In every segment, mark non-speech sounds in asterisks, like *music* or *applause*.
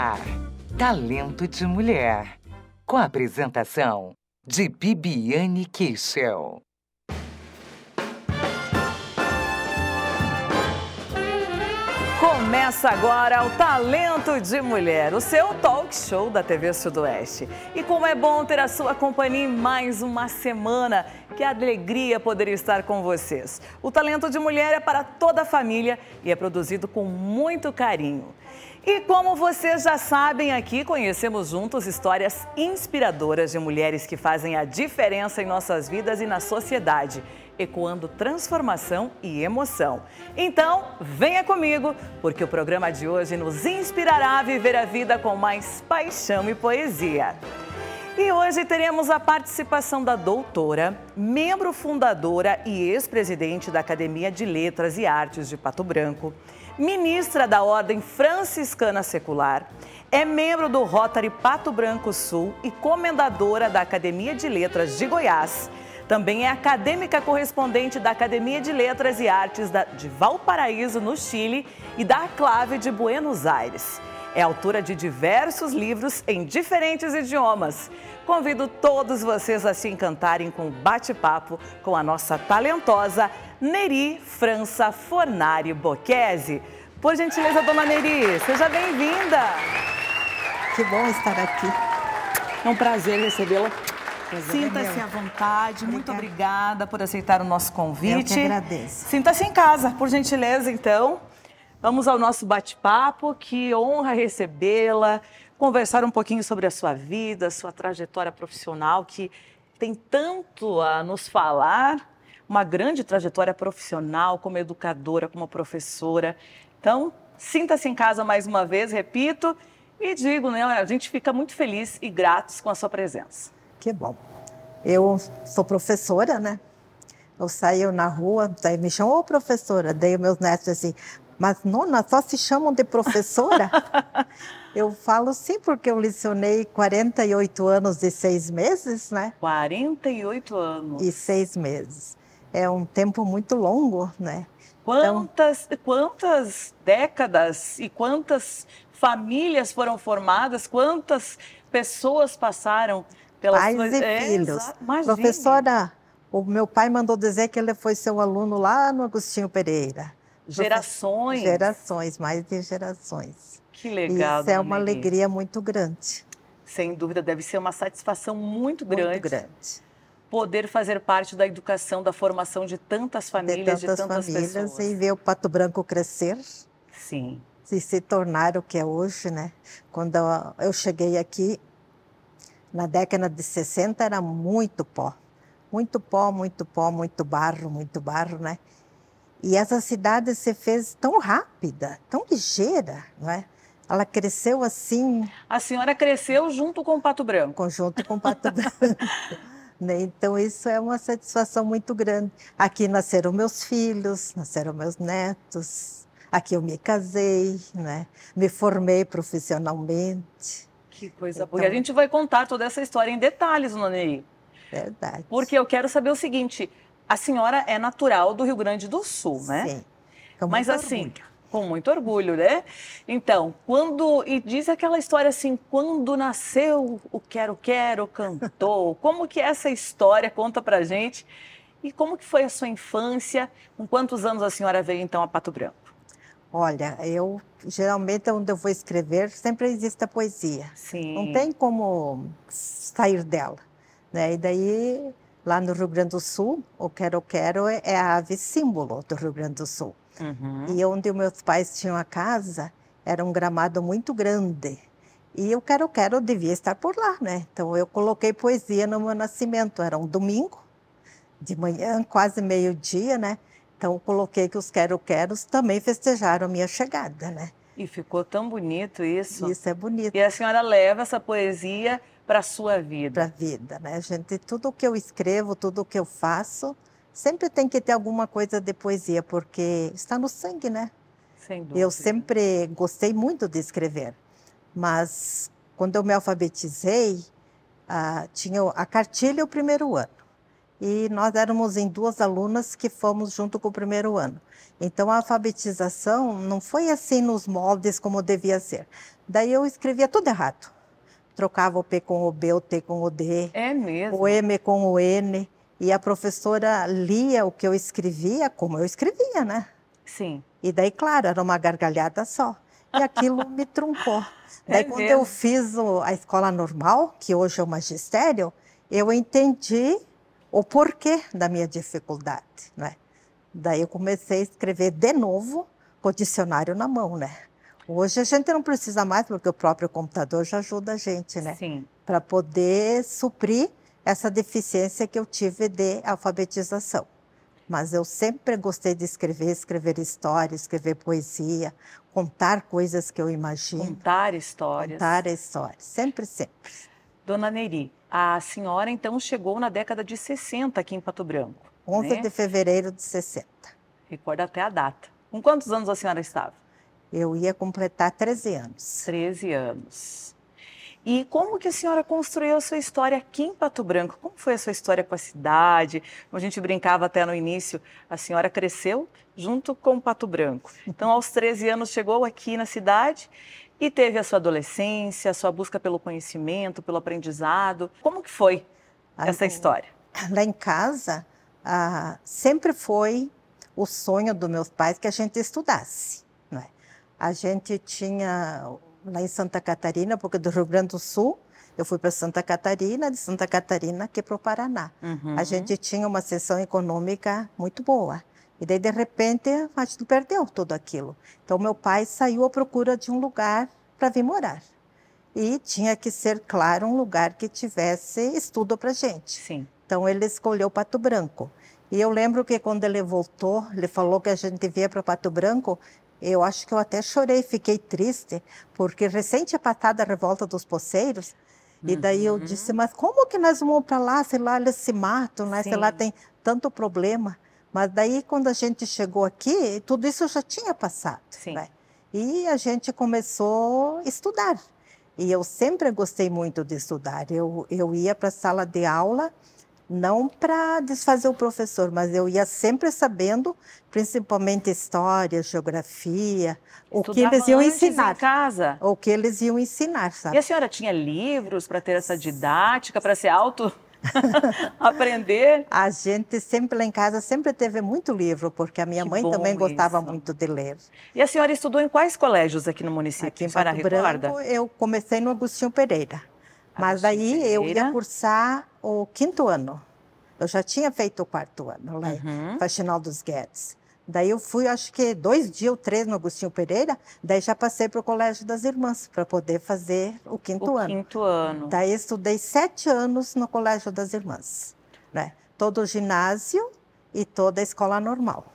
ar, Talento de Mulher, com a apresentação de Bibiane Kishel. Começa agora o Talento de Mulher, o seu talk show da TV Sudoeste. E como é bom ter a sua companhia em mais uma semana, que alegria poder estar com vocês. O Talento de Mulher é para toda a família e é produzido com muito carinho. E como vocês já sabem, aqui conhecemos juntos histórias inspiradoras de mulheres que fazem a diferença em nossas vidas e na sociedade, ecoando transformação e emoção. Então, venha comigo, porque o programa de hoje nos inspirará a viver a vida com mais paixão e poesia. E hoje teremos a participação da doutora, membro fundadora e ex-presidente da Academia de Letras e Artes de Pato Branco ministra da Ordem Franciscana Secular, é membro do Rotary Pato Branco Sul e comendadora da Academia de Letras de Goiás. Também é acadêmica correspondente da Academia de Letras e Artes de Valparaíso, no Chile, e da Clave de Buenos Aires. É autora de diversos livros em diferentes idiomas. Convido todos vocês a se encantarem com o bate-papo com a nossa talentosa Neri França Fornari Bocchese. Por gentileza, dona Neri, seja bem-vinda. Que bom estar aqui. É um prazer recebê-la. É Sinta-se à vontade. Obrigada. Muito obrigada por aceitar o nosso convite. Eu que agradeço. Sinta-se em casa, por gentileza, então. Vamos ao nosso bate-papo. Que honra recebê-la, conversar um pouquinho sobre a sua vida, sua trajetória profissional, que tem tanto a nos falar uma grande trajetória profissional como educadora, como professora. Então, sinta-se em casa mais uma vez, repito, e digo, né, a gente fica muito feliz e gratos com a sua presença. Que bom. Eu sou professora, né? Eu saio na rua, daí me chamou professora, dei meus netos assim, mas nona, só se chamam de professora? *laughs* eu falo sim, porque eu licionei 48 anos e seis meses, né? 48 anos. E seis meses é um tempo muito longo, né? Então quantas, então... quantas décadas e quantas famílias foram formadas, quantas pessoas passaram pelas Pais suas... e é, filhos. Professora, o meu pai mandou dizer que ele foi seu aluno lá no Agostinho Pereira. Gerações. Gerações, mais de gerações. Que legal. Isso é uma alegria muito grande. Sem dúvida, deve ser uma satisfação muito grande. Muito grande poder fazer parte da educação, da formação de tantas famílias, de tantas, de tantas famílias, pessoas. E ver o Pato Branco crescer. Sim. E se tornar o que é hoje, né? Quando eu cheguei aqui, na década de 60, era muito pó. Muito pó, muito pó, muito barro, muito barro, né? E essa cidade se fez tão rápida, tão ligeira, não é? Ela cresceu assim. A senhora cresceu junto com o Pato Branco. conjunto com o Pato Branco. *laughs* Né? Então, isso é uma satisfação muito grande. Aqui nasceram meus filhos, nasceram meus netos, aqui eu me casei, né? me formei profissionalmente. Que coisa então... boa. E a então gente vai contar toda essa história em detalhes, Nonei. Verdade. Porque eu quero saber o seguinte: a senhora é natural do Rio Grande do Sul, né? Sim. Então, Mas assim, orgulho. assim, com muito orgulho, né? Então, quando. E diz aquela história assim: quando nasceu o Quero Quero cantou. *laughs* Como que é essa história? Conta pra gente. E como que foi a sua infância? Com quantos anos a senhora veio então a Pato Branco? Olha, eu geralmente onde eu vou escrever sempre existe a poesia. Sim. Não tem como sair dela, né? E daí lá no Rio Grande do Sul, o quero quero é, é a ave símbolo do Rio Grande do Sul. Uhum. E onde os meus pais tinham a casa, era um gramado muito grande. E o Quero Quero devia estar por lá, né? Então eu coloquei poesia no meu nascimento. Era um domingo, de manhã, quase meio-dia, né? Então coloquei que os Quero Queros também festejaram a minha chegada, né? E ficou tão bonito isso. Isso é bonito. E a senhora leva essa poesia para a sua vida. Para a vida, né? Gente, tudo que eu escrevo, tudo que eu faço, Sempre tem que ter alguma coisa de poesia, porque está no sangue, né? Sem dúvida. Eu sempre gostei muito de escrever, mas quando eu me alfabetizei, ah, tinha a cartilha o primeiro ano. E nós éramos em duas alunas que fomos junto com o primeiro ano. Então a alfabetização não foi assim nos moldes como devia ser. Daí eu escrevia tudo errado. Trocava o P com o B, o T com o D. É mesmo. O M com o N. E a professora lia o que eu escrevia, como eu escrevia, né? Sim. E daí, claro, era uma gargalhada só. E aquilo me truncou. *laughs* É daí, mesmo? quando eu fiz a escola normal, que hoje é o magistério, eu entendi o porquê da minha dificuldade, né? Daí eu comecei a escrever de novo com o dicionário na mão, né? Hoje a gente não precisa mais, porque o próprio computador já ajuda a gente, né? Sim. Para poder suprir essa deficiência que eu tive de alfabetização. Mas eu sempre gostei de escrever, escrever histórias, escrever poesia, contar coisas que eu imagino. Contar histórias. Contar histórias, sempre, sempre. Dona Neri, a senhora então chegou na década de 60 aqui em Pato Branco. 11 né? de fevereiro de 60. Recorda até a data. Com quantos anos a senhora estava? Eu ia completar 13 anos. 13 anos. E como que a senhora construiu a sua história aqui em Pato Branco? Como foi a sua história com a cidade? Como a gente brincava até no início, a senhora cresceu junto com Pato Branco. Então, aos 13 anos, chegou aqui na cidade e teve a sua adolescência, a sua busca pelo conhecimento, pelo aprendizado. Como que foi essa história? *clears throat* Lá em casa, ah, sempre foi o sonho dos meus pais que a gente estudasse. Não é? A gente tinha lá em Santa Catarina, porque do Rio Grande do Sul eu fui para Santa Catarina, de Santa Catarina aqui para o Paraná. Uhum. A gente tinha uma sessão econômica muito boa. E daí, de repente, a gente perdeu tudo aquilo. Então, meu pai saiu à procura de um lugar para vir morar. E tinha que ser, claro, um lugar que tivesse estudo para gente. Sim. Então, ele escolheu Pato Branco. E eu lembro que quando ele voltou, ele falou que a gente via para Pato Branco, eu acho que eu até chorei, fiquei triste, porque recente a patada revolta dos poceiros, e daí eu uhum. disse, mas como que nós vamos para lá? Sei lá, eles se matam, né? sei lá, tem tanto problema. Mas daí, quando a gente chegou aqui, tudo isso já tinha passado. Né? E a gente começou a estudar. E eu sempre gostei muito de estudar. Eu, eu ia para a sala de aula não para desfazer o professor, mas eu ia sempre sabendo, principalmente história, geografia, Estudava o que eles iam ensinar. Em casa. O que eles iam ensinar, sabe? E a senhora tinha livros para ter essa didática, para ser auto *laughs* aprender? A gente sempre lá em casa sempre teve muito livro, porque a minha que mãe também isso. gostava muito de ler. E a senhora estudou em quais colégios aqui no município? Aqui em Pato Branco, eu comecei no Agostinho Pereira. Mas daí eu ia cursar o quinto ano. Eu já tinha feito o quarto ano lá né? uhum. Faxinal dos Guedes. Daí eu fui, acho que dois dias ou três no Agostinho Pereira, daí já passei para o Colégio das Irmãs para poder fazer o quinto o ano. quinto ano. Daí estudei sete anos no Colégio das Irmãs, né? Todo o ginásio e toda a escola normal.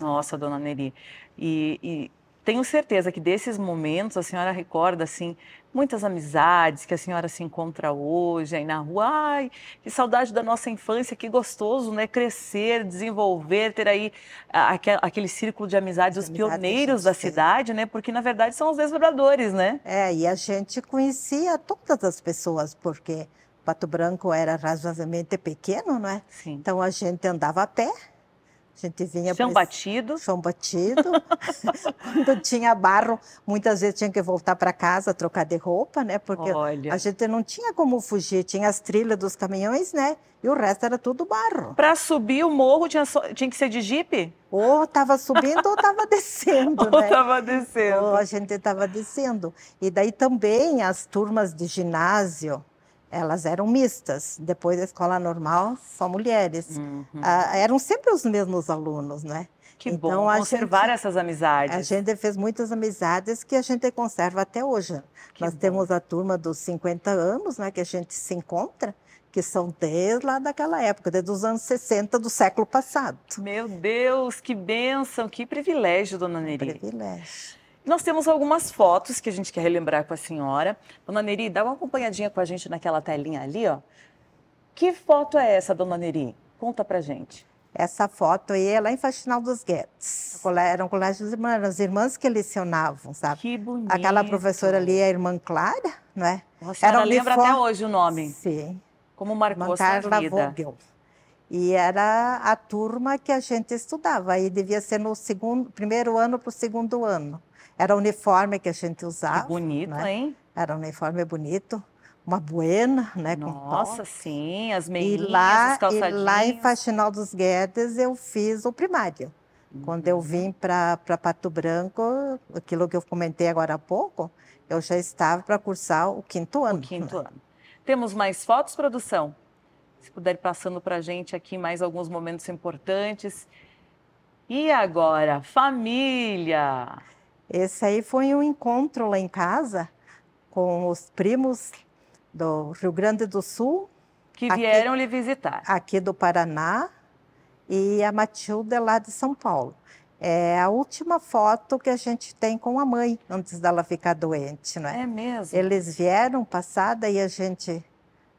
Nossa, dona Neri, e, e tenho certeza que desses momentos a senhora recorda assim muitas amizades que a senhora se encontra hoje aí na rua. Ai, que saudade da nossa infância, que gostoso, né? Crescer, desenvolver, ter aí aquele, aquele círculo de amizades, os pioneiros da cidade, tem. né? Porque na verdade são os desdobradores, né? É, e a gente conhecia todas as pessoas, porque Pato Branco era razoavelmente pequeno, não é? Sim. Então a gente andava a pé a gente vinha chão batidos batido. Chão *laughs* batido. Quando tinha barro, muitas vezes tinha que voltar para casa trocar de roupa, né? Porque Olha. a gente não tinha como fugir, tinha as trilhas dos caminhões, né? E o resto era tudo barro. Para subir o morro tinha, so... tinha que ser de jipe? Ou estava subindo ou estava descendo, *laughs* né? ou estava descendo. Ou a gente estava descendo. E daí também as turmas de ginásio, elas eram mistas. Depois da escola normal, só mulheres. Uhum. Ah, eram sempre os mesmos alunos, né? Que então, bom conservar gente, essas amizades. A gente fez muitas amizades que a gente conserva até hoje. Que Nós bom. temos a turma dos 50 anos, né, que a gente se encontra, que são desde lá daquela época, desde os anos 60 do século passado. Meu Deus, que bênção, que privilégio, dona Neri. Privilégio. Nós temos algumas fotos que a gente quer relembrar com a senhora. Dona Neri, dá uma acompanhadinha com a gente naquela telinha ali, ó. Que foto é essa, dona Neri? Conta pra gente. Essa foto aí é lá em Faxinal dos Guedes. Era um colégio das irmãs, as irmãs que lecionavam, sabe? Que bonito. Aquela professora ali, a irmã Clara, não é? Nossa, era lembra até hoje o nome. Sim. Como marcou irmã sua Carla vida. Vogel. E era a turma que a gente estudava. Aí devia ser no segundo, primeiro ano para o segundo ano. Era o uniforme que a gente usava. Que bonito, né? hein? Era um uniforme bonito, uma buena, né? Nossa, com sim, as meias, e E lá em Faxinal dos Guedes eu fiz o primário. Quando eu vim uhum. para Pato Branco, aquilo que eu comentei agora há pouco, eu já estava para cursar o quinto ano. O quinto né? ano. Temos mais fotos, produção? Se puder ir passando para a gente aqui mais alguns momentos importantes. E agora, família! Esse aí foi um encontro lá em casa com os primos do Rio Grande do Sul. Que vieram aqui, lhe visitar. Aqui do Paraná e a Matilde é lá de São Paulo. É a última foto que a gente tem com a mãe antes dela ficar doente, não é? É mesmo. Eles vieram passada e a gente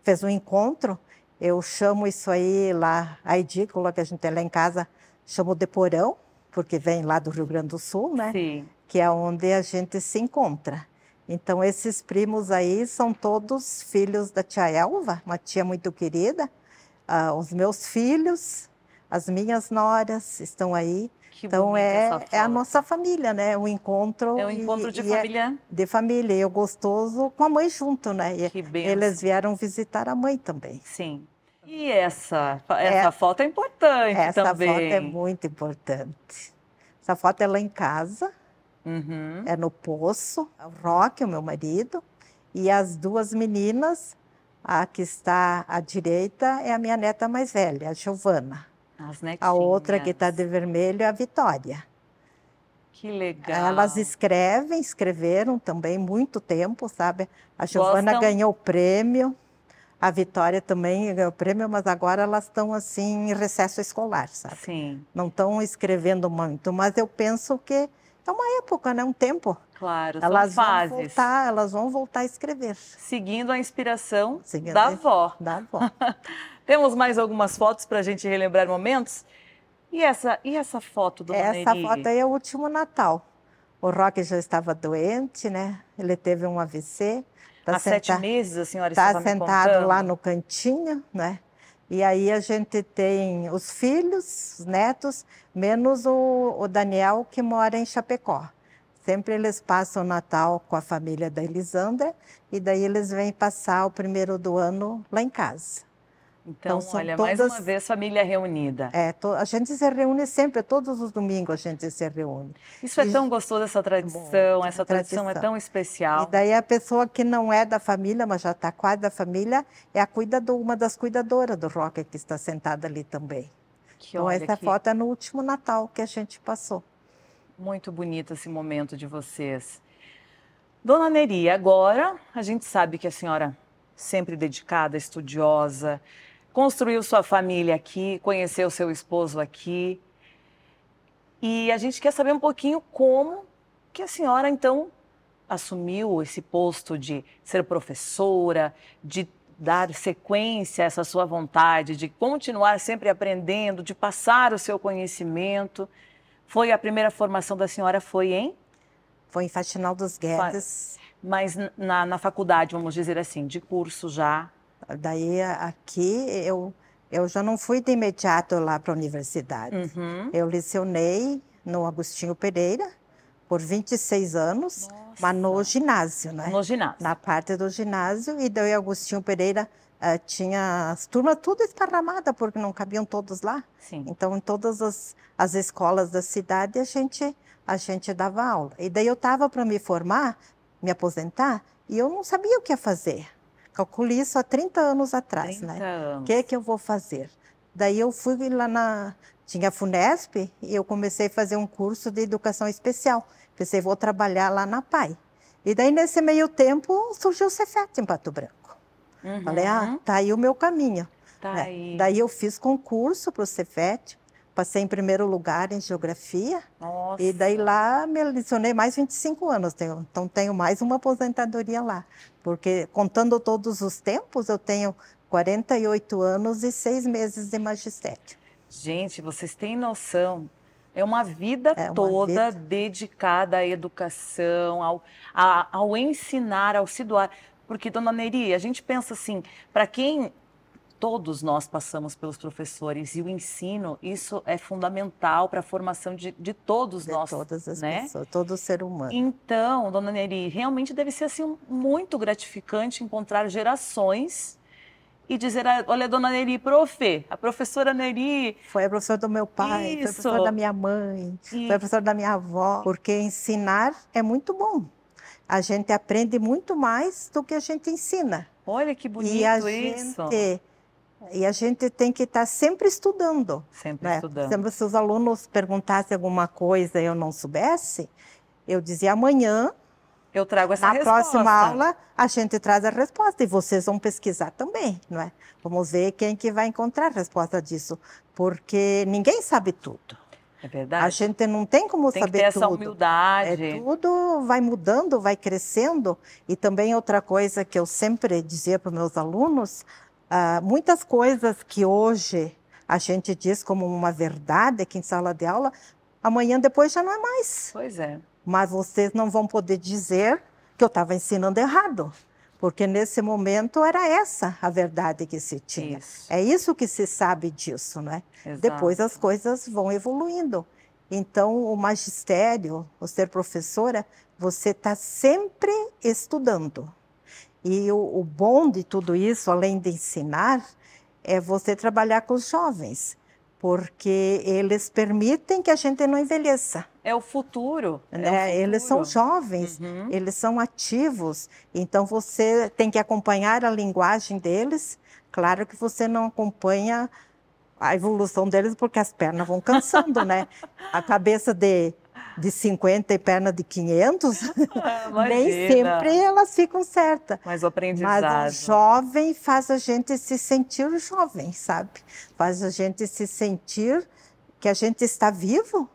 fez um encontro. Eu chamo isso aí lá, a edícula que a gente tem lá em casa, chamo de porão, porque vem lá do Rio Grande do Sul, né? Sim que é onde a gente se encontra. Então, esses primos aí são todos filhos da tia Elva, uma tia muito querida. Ah, os meus filhos, as minhas noras estão aí. Que então, é, é a nossa família, né? O encontro. É um encontro e, de e é família. É de família. E o gostoso com a mãe junto, né? E que bem. Eles vieram visitar a mãe também. Sim. E essa, é. essa é, foto é importante essa também. Essa foto é muito importante. Essa foto é lá em casa Uhum. É no Poço, é o Rock, o meu marido, e as duas meninas, a que está à direita é a minha neta mais velha, a Giovana. A outra que está de vermelho é a Vitória. Que legal. Elas escrevem, escreveram também muito tempo, sabe? A Giovana Gostam... ganhou o prêmio, a Vitória também ganhou o prêmio, mas agora elas estão assim em recesso escolar, sabe? Sim. Não estão escrevendo muito, mas eu penso que é uma época, né? Um tempo. Claro, elas são fases. Vão voltar, elas vão voltar a escrever. Seguindo a inspiração Seguindo da avó. Da avó. *laughs* Temos mais algumas fotos para a gente relembrar momentos? E essa, e essa foto do Essa foto aí é o último Natal. O Rock já estava doente, né? Ele teve um AVC. Tá Há sete meses a senhora tá estava sentado lá no cantinho, né? E aí a gente tem os filhos, os netos, menos o, o Daniel, que mora em Chapecó. Sempre eles passam o Natal com a família da Elisandra e daí eles vêm passar o primeiro do ano lá em casa. Então, então olha, todas... mais uma vez, família reunida. É, to... a gente se reúne sempre, todos os domingos a gente se reúne. Isso é e... é tão gostoso, essa tradição, Bom, essa tradição, tradição, é tão especial. E daí a pessoa que não é da família, mas já está quase da família, é a cuidador, uma das cuidadoras do Rock que está sentada ali também. Que então, essa que... foto é no último Natal que a gente passou. Muito bonito esse momento de vocês. Dona Neri, agora a gente sabe que a senhora sempre dedicada, estudiosa, construiu sua família aqui, conheceu seu esposo aqui. E a gente quer saber um pouquinho como que a senhora então assumiu esse posto de ser professora, de dar sequência a essa sua vontade de continuar sempre aprendendo, de passar o seu conhecimento. Foi a primeira formação da senhora foi em? Foi em Faxinal dos Guedes. Mas na, na faculdade, vamos dizer assim, de curso já Daí aqui eu, eu já não fui de imediato lá para a universidade. Uhum. Eu lecionei no Agostinho Pereira por 26 anos, Nossa. mas no ginásio, né? No ginásio. Na parte do ginásio. E daí Agostinho Pereira uh, tinha as turmas tudo esparramada, porque não cabiam todos lá. Sim. Então, em todas as, as escolas da cidade, a gente, a gente dava aula. E daí eu estava para me formar, me aposentar, e eu não sabia o que ia fazer. Calculei isso há 30 anos atrás, 30 né? O que é que eu vou fazer? Daí eu fui lá na tinha a Funesp e eu comecei a fazer um curso de educação especial. Pensei, vou trabalhar lá na PAI. E daí, nesse meio tempo, surgiu o Cefet em Pato Branco. Uhum. Falei, ah, uhum. tá aí o meu caminho. Tá é. Daí eu fiz concurso para o Cefet, passei em primeiro lugar em geografia. Nossa. E daí lá me adicionei mais 25 anos, então tenho mais uma aposentadoria lá. Porque contando todos os tempos, eu tenho 48 anos e seis meses de magistério. Gente, vocês têm noção? É uma vida é uma toda vida. dedicada à educação, ao, a, ao ensinar, ao se doar. Porque, dona Neri, a gente pensa assim, para quem todos nós passamos pelos professores e o ensino, isso é fundamental para a formação de, de todos de nós. todas as né? pessoas, todo ser humano. Então, dona Neri, realmente deve ser assim muito gratificante encontrar gerações e dizer, ah, olha, dona Neri, profe, a professora Neri... Foi a professora do meu pai, isso. foi a professora da minha mãe, foi a professora da minha avó, porque ensinar é muito bom. A gente aprende muito mais do que a gente ensina. Olha que bonito e a gente, isso. E a gente tem que estar tá sempre estudando. Sempre né? estudando. Sempre, se os alunos perguntassem alguma coisa e eu não soubesse, eu dizia amanhã. Eu trago essa na resposta. Na próxima aula, a gente traz a resposta e vocês vão pesquisar também, não é? Vamos ver quem que vai encontrar a resposta disso, porque ninguém sabe tudo. É verdade. A gente não tem como tem saber que ter tudo. essa humildade. É, tudo vai mudando, vai crescendo. E também outra coisa que eu sempre dizia para meus alunos, ah, muitas coisas que hoje a gente diz como uma verdade aqui em sala de aula, amanhã depois já não é mais. Pois é. Mas vocês não vão poder dizer que eu estava ensinando errado, porque nesse momento era essa a verdade que se tinha. Isso. É isso que se sabe disso, né? Exato. Depois as coisas vão evoluindo. Então, o magistério, o ser professora, você está sempre estudando. E o, o bom de tudo isso, além de ensinar, é você trabalhar com os jovens porque eles permitem que a gente não envelheça. É o futuro. É né? o é, futuro. Eles são jovens, uhum. eles são ativos, então você tem que acompanhar a linguagem deles. Claro que você não acompanha a evolução deles, porque as pernas vão cansando, né? *laughs* A cabeça de de 50 e perna de 500, *laughs* ah, *laughs* nem sempre elas ficam certas. Mas o aprendizado. Mas o jovem faz a gente se sentir jovem, sabe? Faz a gente se sentir que a gente está vivo,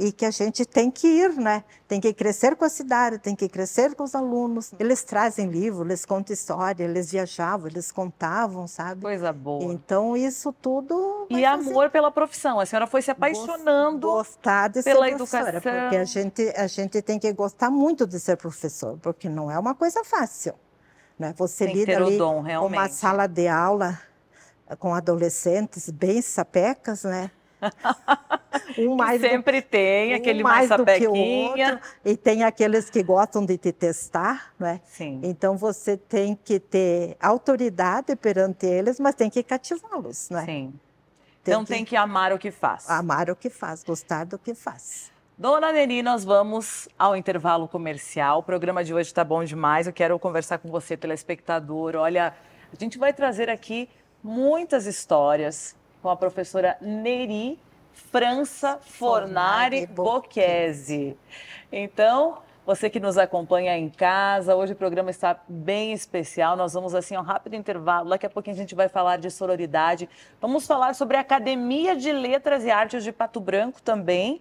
e que a gente tem que ir, né? Tem que crescer com a cidade, tem que crescer com os alunos. Eles trazem livro, eles contam história, eles viajavam, eles contavam, sabe? Coisa boa. Então isso tudo. E amor pela profissão. A senhora foi se apaixonando Gostar de pela ser educação. Porque a gente, a gente tem que gostar muito de ser professor, porque não é uma coisa fácil. Né? Você tem lida ali dom, uma sala de aula com adolescentes bem sapecas, né? um mais sempre do, tem um aquele mais do que o outro, e tem aqueles que gostam de te testar, né? Sim. Então você tem que ter autoridade perante eles, mas tem que cativá-los, né? Sim. Tem então que, tem que amar o que faz. Amar o que faz, gostar do que faz. Dona Neni, nós vamos ao intervalo comercial. O programa de hoje está bom demais. Eu quero conversar com você, telespectador. Olha, a gente vai trazer aqui muitas histórias com a professora Neri França Fornari, Fornari Bocchesi. Então, você que nos acompanha em casa, hoje o programa está bem especial. Nós vamos assim a um rápido intervalo. Daqui a pouquinho a gente vai falar de sororidade. Vamos falar sobre a Academia de Letras e Artes de Pato Branco também.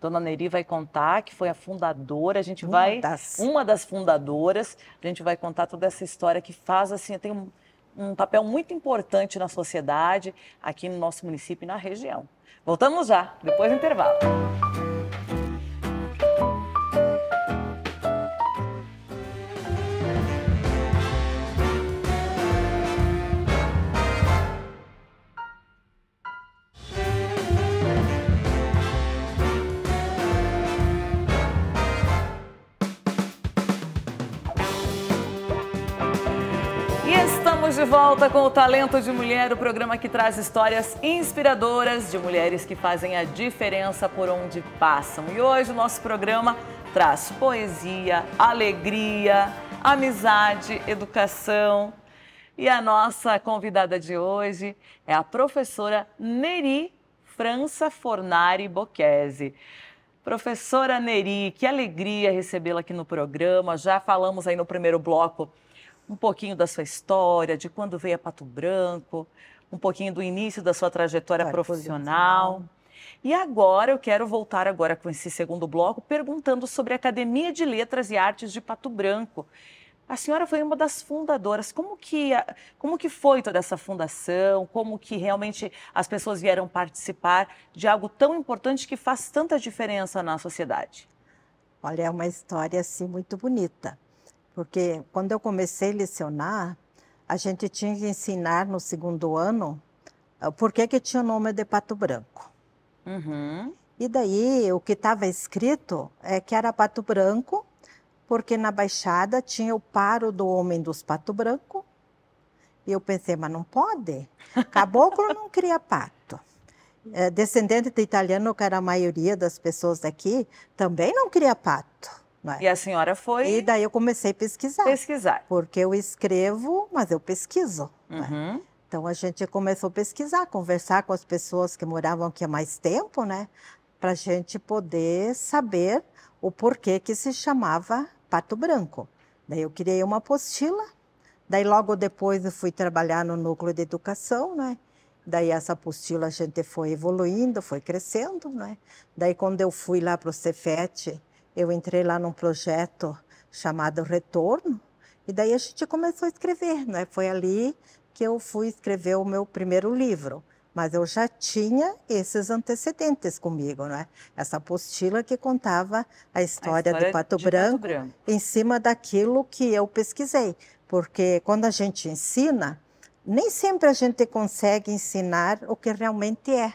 Dona Neri vai contar que foi a fundadora, a gente uma vai das... uma das fundadoras. A gente vai contar toda essa história que faz assim, tem um um papel muito importante na sociedade, aqui no nosso município e na região. Voltamos já, depois do intervalo. de volta com o Talento de Mulher, o programa que traz histórias inspiradoras de mulheres que fazem a diferença por onde passam. E hoje o nosso programa traz poesia, alegria, amizade, educação. E a nossa convidada de hoje é a professora Neri França Fornari Bocchese. Professora Neri, que alegria recebê-la aqui no programa. Já falamos aí no primeiro bloco um pouquinho da sua história, de quando veio a Pato Branco, um pouquinho do início da sua trajetória claro, profissional. E agora eu quero voltar agora com esse segundo bloco perguntando sobre a Academia de Letras e Artes de Pato Branco. A senhora foi uma das fundadoras. Como que, como que foi toda essa fundação? Como que realmente as pessoas vieram participar de algo tão importante que faz tanta diferença na sociedade? Olha, é uma história assim muito bonita porque quando eu comecei a lecionar, a gente tinha que ensinar no segundo ano ah, por que, que tinha o nome de pato branco. Uhum. E daí o que estava escrito é que era pato branco, porque na Baixada tinha o paro do homem dos pato branco. E eu pensei, mas não pode. Caboclo não cria pato. É, descendente de italiano, que era a maioria das pessoas daqui, também não cria pato. Né? E a senhora foi. E daí eu comecei a pesquisar. Pesquisar. Porque eu escrevo, mas eu pesquiso. Né? Uhum. Então a gente começou a pesquisar, conversar com as pessoas que moravam aqui há mais tempo, né? Para a gente poder saber o porquê que se chamava Pato Branco. Daí eu criei uma apostila. Daí logo depois eu fui trabalhar no núcleo de educação, né? Daí essa apostila a gente foi evoluindo, foi crescendo, né? Daí quando eu fui lá para o Cefet, eu entrei lá num projeto chamado Retorno, e daí a gente começou a escrever, né? Foi ali que eu fui escrever o meu primeiro livro. Mas eu já tinha esses antecedentes comigo, né? Essa apostila que contava a história, a história Pato, de Branco, Pato Branco em cima daquilo que eu pesquisei. Porque quando a gente ensina, nem sempre a gente consegue ensinar o que realmente é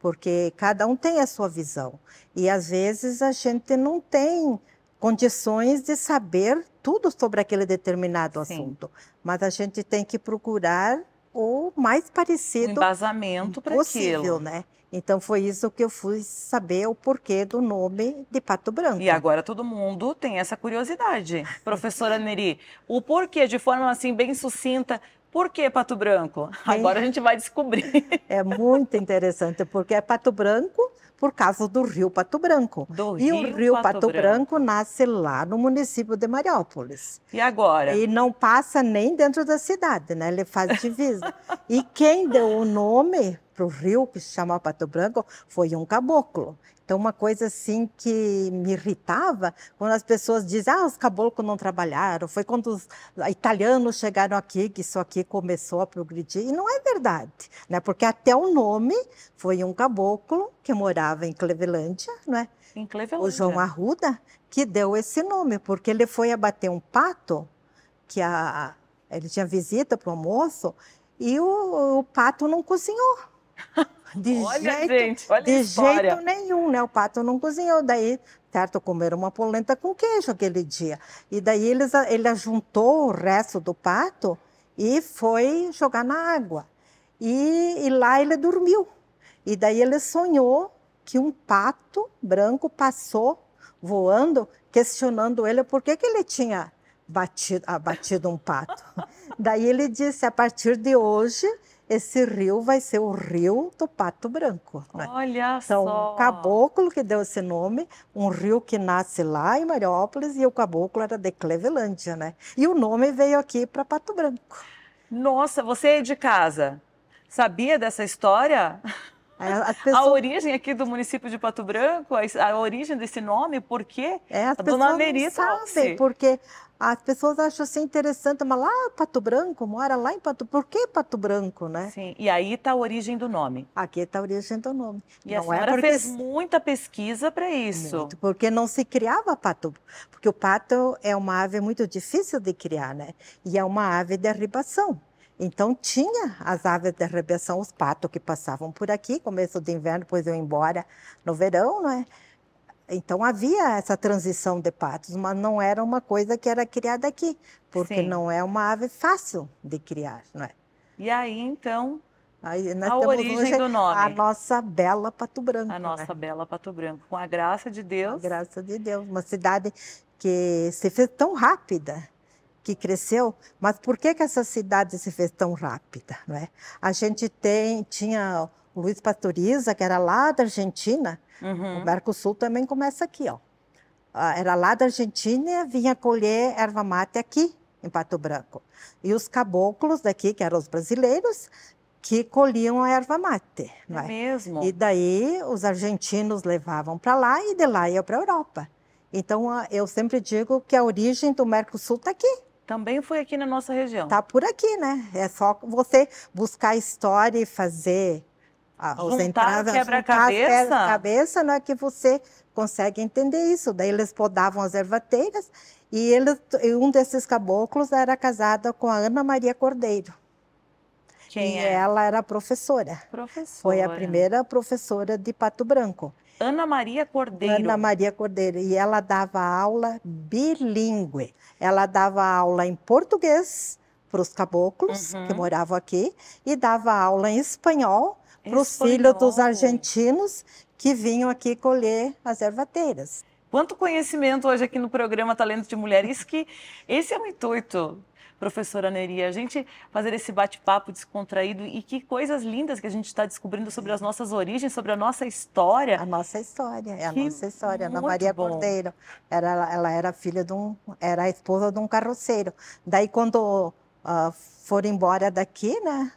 porque cada um tem a sua visão. E às vezes a gente não tem condições de saber tudo sobre aquele determinado Sim. assunto, mas a gente tem que procurar o mais parecido um embasamento possível, aquilo. né? Então foi isso que eu fui saber o porquê do nome de Pato Branco. E agora todo mundo tem essa curiosidade. Professora Neri, o porquê de forma assim bem sucinta por que Pato Branco? *laughs* Agora a gente vai descobrir. É muito interessante, porque é Pato Branco por causa do rio Pato Branco. Do e rio o rio Pato, Pato Branco. Branco. nasce lá no município de Mariópolis. E agora? E não passa nem dentro da cidade, né? Ele faz divisa. e quem deu o nome para o rio que se chama Pato Branco foi um caboclo então, uma coisa assim que me irritava, quando as pessoas dizem, ah, os caboclos não trabalharam, foi quando os italianos chegaram aqui que isso aqui começou a progredir. E não é verdade, né? Porque até o nome foi um caboclo que morava em Clevelândia, não é? Em Clevelândia. O João Arruda, que deu esse nome, porque ele foi abater um pato, que a, ele tinha visita para o almoço, e o, o pato não cozinhou. *laughs* De, olha, jeito, gente, olha de jeito nenhum, né? O pato não cozinhou. Daí, certo, comeram uma polenta com queijo aquele dia. E daí eles, ele juntou o resto do pato e foi jogar na água. E, e lá ele dormiu. E daí ele sonhou que um pato branco passou voando, questionando ele por que, que ele tinha batido, abatido um pato. *laughs* daí ele disse: a partir de hoje esse rio vai ser o rio do Pato Branco. Né? Olha então, só! Então, o caboclo que deu esse nome, um rio que nasce lá em Mariópolis e o caboclo era de Clevelândia, né? E o nome veio aqui para Pato Branco. Nossa, você é de casa. Sabia dessa história? É, *laughs* a origem aqui do município de Pato Branco, a origem desse nome, por quê? É, as a dona Merita não sabem, porque as pessoas acham assim interessante, mas lá Pato Branco, mora lá em Pato, por que Pato Branco, né? Sim, e aí está a origem do nome. Aqui está a origem do nome. E não a é senhora é porque... fez muita pesquisa para isso. Muito, porque não se criava pato, porque o pato é uma ave muito difícil de criar, né? E é uma ave de arribação. Então tinha as aves de arribação, os patos que passavam por aqui, começo do inverno, depois eu ia embora no verão, não é? Então havia essa transição de patos, mas não era uma coisa que era criada aqui, porque Sim. não é uma ave fácil de criar, não é? E aí então aí a origem do nome, a nossa bela Pato Branco, a né? nossa né? bela Pato Branco, com a graça de Deus, com a graça de Deus, uma cidade que se fez tão rápida que cresceu, mas por que que essa cidade se fez tão rápida, não é? A gente tem tinha Luiz Pastoriza, que era lá da Argentina, uhum. o Mercosul também começa aqui, ó. Ah, era lá da Argentina, vinha colher erva mate aqui, em Pato Branco. E os caboclos daqui, que eram os brasileiros, que colhiam a erva mate. É, é? mesmo? E daí os argentinos levavam para lá e de lá ia para a Europa. Então ah, eu sempre digo que a origem do Mercosul está aqui. Também foi aqui na nossa região. Está por aqui, né? É só você buscar a história e fazer ah, os entraves, quebra-cabeça. Quebra-cabeça, é né, que você consegue entender isso. Daí eles podavam as ervateiras e, ele, e um desses caboclos era casado com a Ana Maria Cordeiro. Quem e é? ela era professora. Professora. Foi a primeira professora de Pato Branco. Ana Maria Cordeiro. Ana Maria Cordeiro. E ela dava aula bilíngue. Ela dava aula em português para os caboclos uhum. que moravam aqui e dava aula em espanhol para os filhos dos argentinos que vinham aqui colher as ervateiras. Quanto conhecimento hoje aqui no programa Talento de Mulher. Isso que esse é o intuito, professora Neria, a gente fazer esse bate-papo descontraído e que coisas lindas que a gente está descobrindo sobre as nossas origens, sobre a nossa história. A nossa história, é a que nossa história. Ana Maria bom. Cordeiro, era, ela era filha de um, era a esposa de um carroceiro. Daí quando uh, foram embora daqui, né?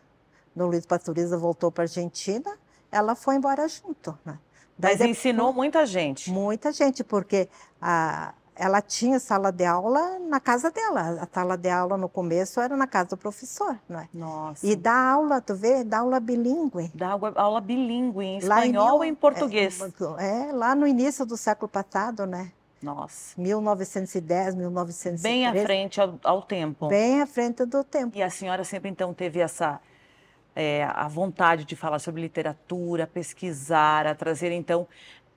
do Luiz Pastoriza voltou para a Argentina, ela foi embora junto. Né? Daí Mas depois, ensinou muita gente. Muita gente, porque a, ela tinha sala de aula na casa dela. A sala de aula no começo era na casa do professor, não é? Nossa. E dá aula, tu vê, dá aula bilíngue. Dá aula bilíngue, em espanhol em em português? É, é, lá no início do século passado, né? Nossa. 1910, 1913. Bem à frente ao, ao tempo. Bem à frente do tempo. E a senhora sempre então teve essa é, a vontade de falar sobre literatura, a pesquisar, a trazer então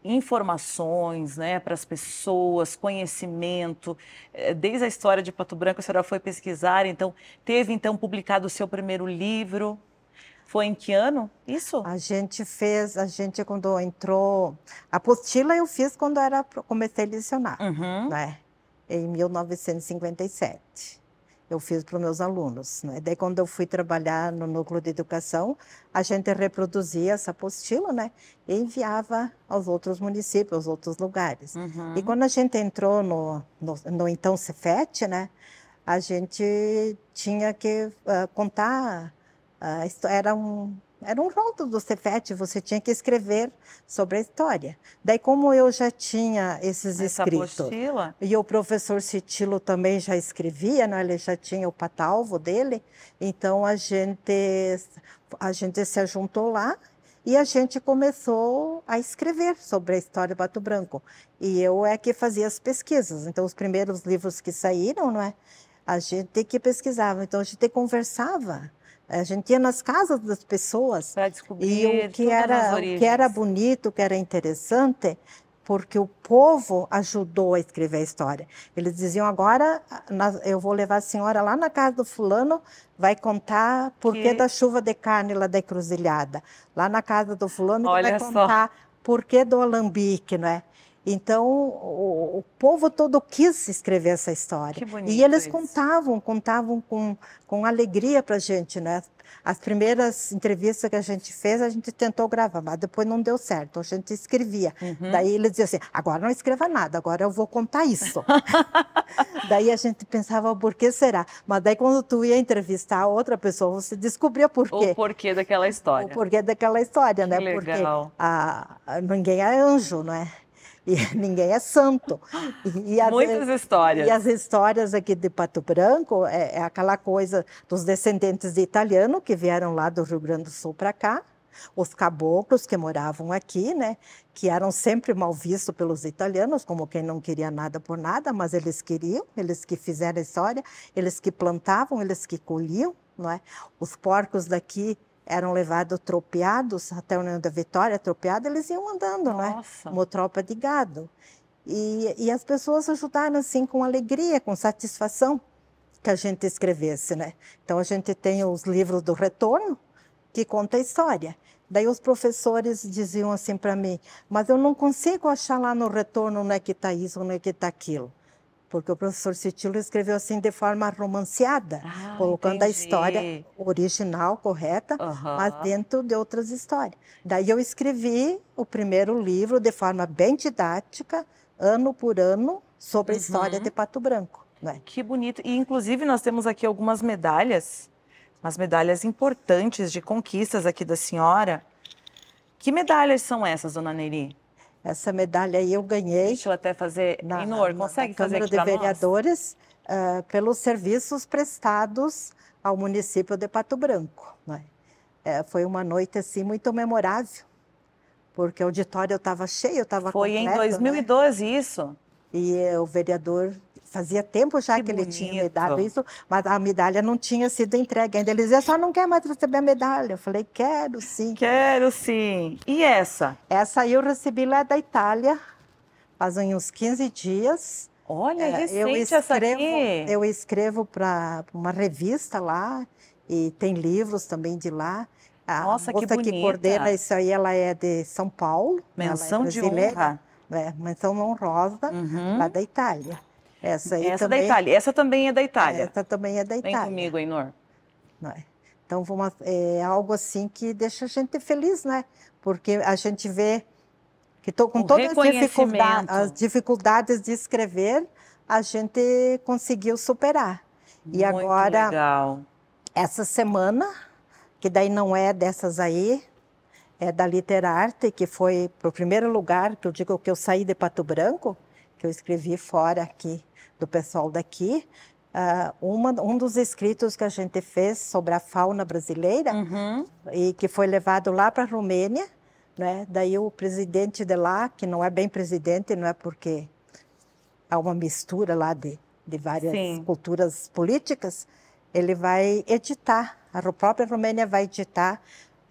informações né, para as pessoas, conhecimento. É, desde a história de Pato Branco, a senhora foi pesquisar, então teve então publicado o seu primeiro livro. Foi em que ano isso? A gente fez, a gente quando entrou, a apostila eu fiz quando era comecei a lecionar, uhum. né? Em 1957 eu fiz para os meus alunos. Né? Daí, quando eu fui trabalhar no núcleo de educação, a gente reproduzia essa apostila né? e enviava aos outros municípios, aos outros lugares. Uhum. E quando a gente entrou no, no, no então Cefet, né? a gente tinha que uh, contar, uh, era um, era um rondo do Cefete, você tinha que escrever sobre a história. Daí, como eu já tinha esses Essa escritos, apostila. e o professor Citilo também já escrevia, né? ele já tinha o patalvo dele, então a gente, a gente se ajuntou lá e a gente começou a escrever sobre a história do Bato Branco. E eu é que fazia as pesquisas. Então, os primeiros livros que saíram, não é? a gente que pesquisava. Então, a gente conversava a gente ia nas casas das pessoas para descobrir e o que era o que era bonito, o que era interessante, porque o povo ajudou a escrever a história. Eles diziam agora eu vou levar a senhora lá na casa do fulano, vai contar por que da chuva de carne lá da encruzilhada. Lá na casa do fulano Olha vai contar só. por que do alambique, não é? Então, o, o, povo todo quis escrever essa história. Que bonito! e eles isso. contavam, contavam com, com alegria para a gente, né? As primeiras entrevistas que a gente fez, a gente tentou gravar, mas depois não deu certo. A gente escrevia. Uhum. Daí eles diziam assim: agora não escreva nada, agora eu vou contar isso. *laughs* daí a gente pensava, por que será? Mas daí quando tu ia entrevistar outra pessoa, você descobria por quê. O porquê daquela história. O porquê daquela história, que né? Legal. Porque a, a, ninguém é anjo, não é? e *laughs* ninguém é santo. E, e as, Muitas histórias. E as histórias aqui de Pato Branco é, é aquela coisa dos descendentes de italiano que vieram lá do Rio Grande do Sul para cá, os caboclos que moravam aqui, né, que eram sempre mal vistos pelos italianos, como quem não queria nada por nada, mas eles queriam, eles que fizeram a história, eles que plantavam, eles que colhiam, não é? Os porcos daqui eram levados tropeados até o União da Vitória, tropeado, eles iam andando, né? Nossa. né? Uma tropa de gado. E, e as pessoas ajudaram assim com alegria, com satisfação que a gente escrevesse, né? Então a gente tem os livros do retorno que conta a história. Daí os professores diziam assim para mim: mas eu não consigo achar lá no retorno onde é que está isso, onde é que está aquilo porque o professor Citilo escreveu assim de forma romanceada, ah, colocando entendi. a história original, correta, uhum. mas dentro de outras histórias. Daí eu escrevi o primeiro livro de forma bem didática, ano por ano, sobre uhum. a história uhum. de Pato Branco. Né? Que bonito. E, inclusive, nós temos aqui algumas medalhas, umas medalhas importantes de conquistas aqui da senhora. Que medalhas são essas, dona Neri? Essa medalha aí eu ganhei. Deixa eu até fazer. Na, Inor, na, consegue na fazer Câmara aqui de Vereadores uh, pelos serviços prestados ao município de Pato Branco. Né? É, foi uma noite assim muito memorável, porque o auditório estava cheio, estava completo. Foi em 2012 né? isso. E o vereador fazia tempo já que, que ele tinha me dado isso, mas a medalha não tinha sido entregue ainda. Ele dizia, só não quer mais receber a medalha. Eu falei, quero sim. Quero sim. E essa? Essa eu recebi lá da Itália, faz uns 15 dias. Olha, é, recente eu escrevo, essa aqui. Eu escrevo para uma revista lá e tem livros também de lá. A Nossa, moça que, bonita. que coordena isso aí, ela é de São Paulo. É menção é de honra. É, menção honrosa uhum. lá da Itália. Essa aí Essa é também... da Itália. Essa também é da Itália. Essa também é da Itália. Vem comigo, Einor. É? Então, vamos, é algo assim que deixa a gente feliz, né? Porque a gente vê que tô, com o todas as dificuldades, as dificuldades de escrever, a gente conseguiu superar. E Muito agora, legal. essa semana, que daí não é dessas aí, é da Literarte, que foi para o primeiro lugar que eu digo que eu saí de Pato Branco, que eu escrevi fora aqui do pessoal daqui, uh, uma, um dos escritos que a gente fez sobre a fauna brasileira uhum. e que foi levado lá para a Romênia. Né? Daí o presidente de lá, que não é bem presidente, não é porque há uma mistura lá de, de várias Sim. culturas políticas, ele vai editar, a própria Romênia vai editar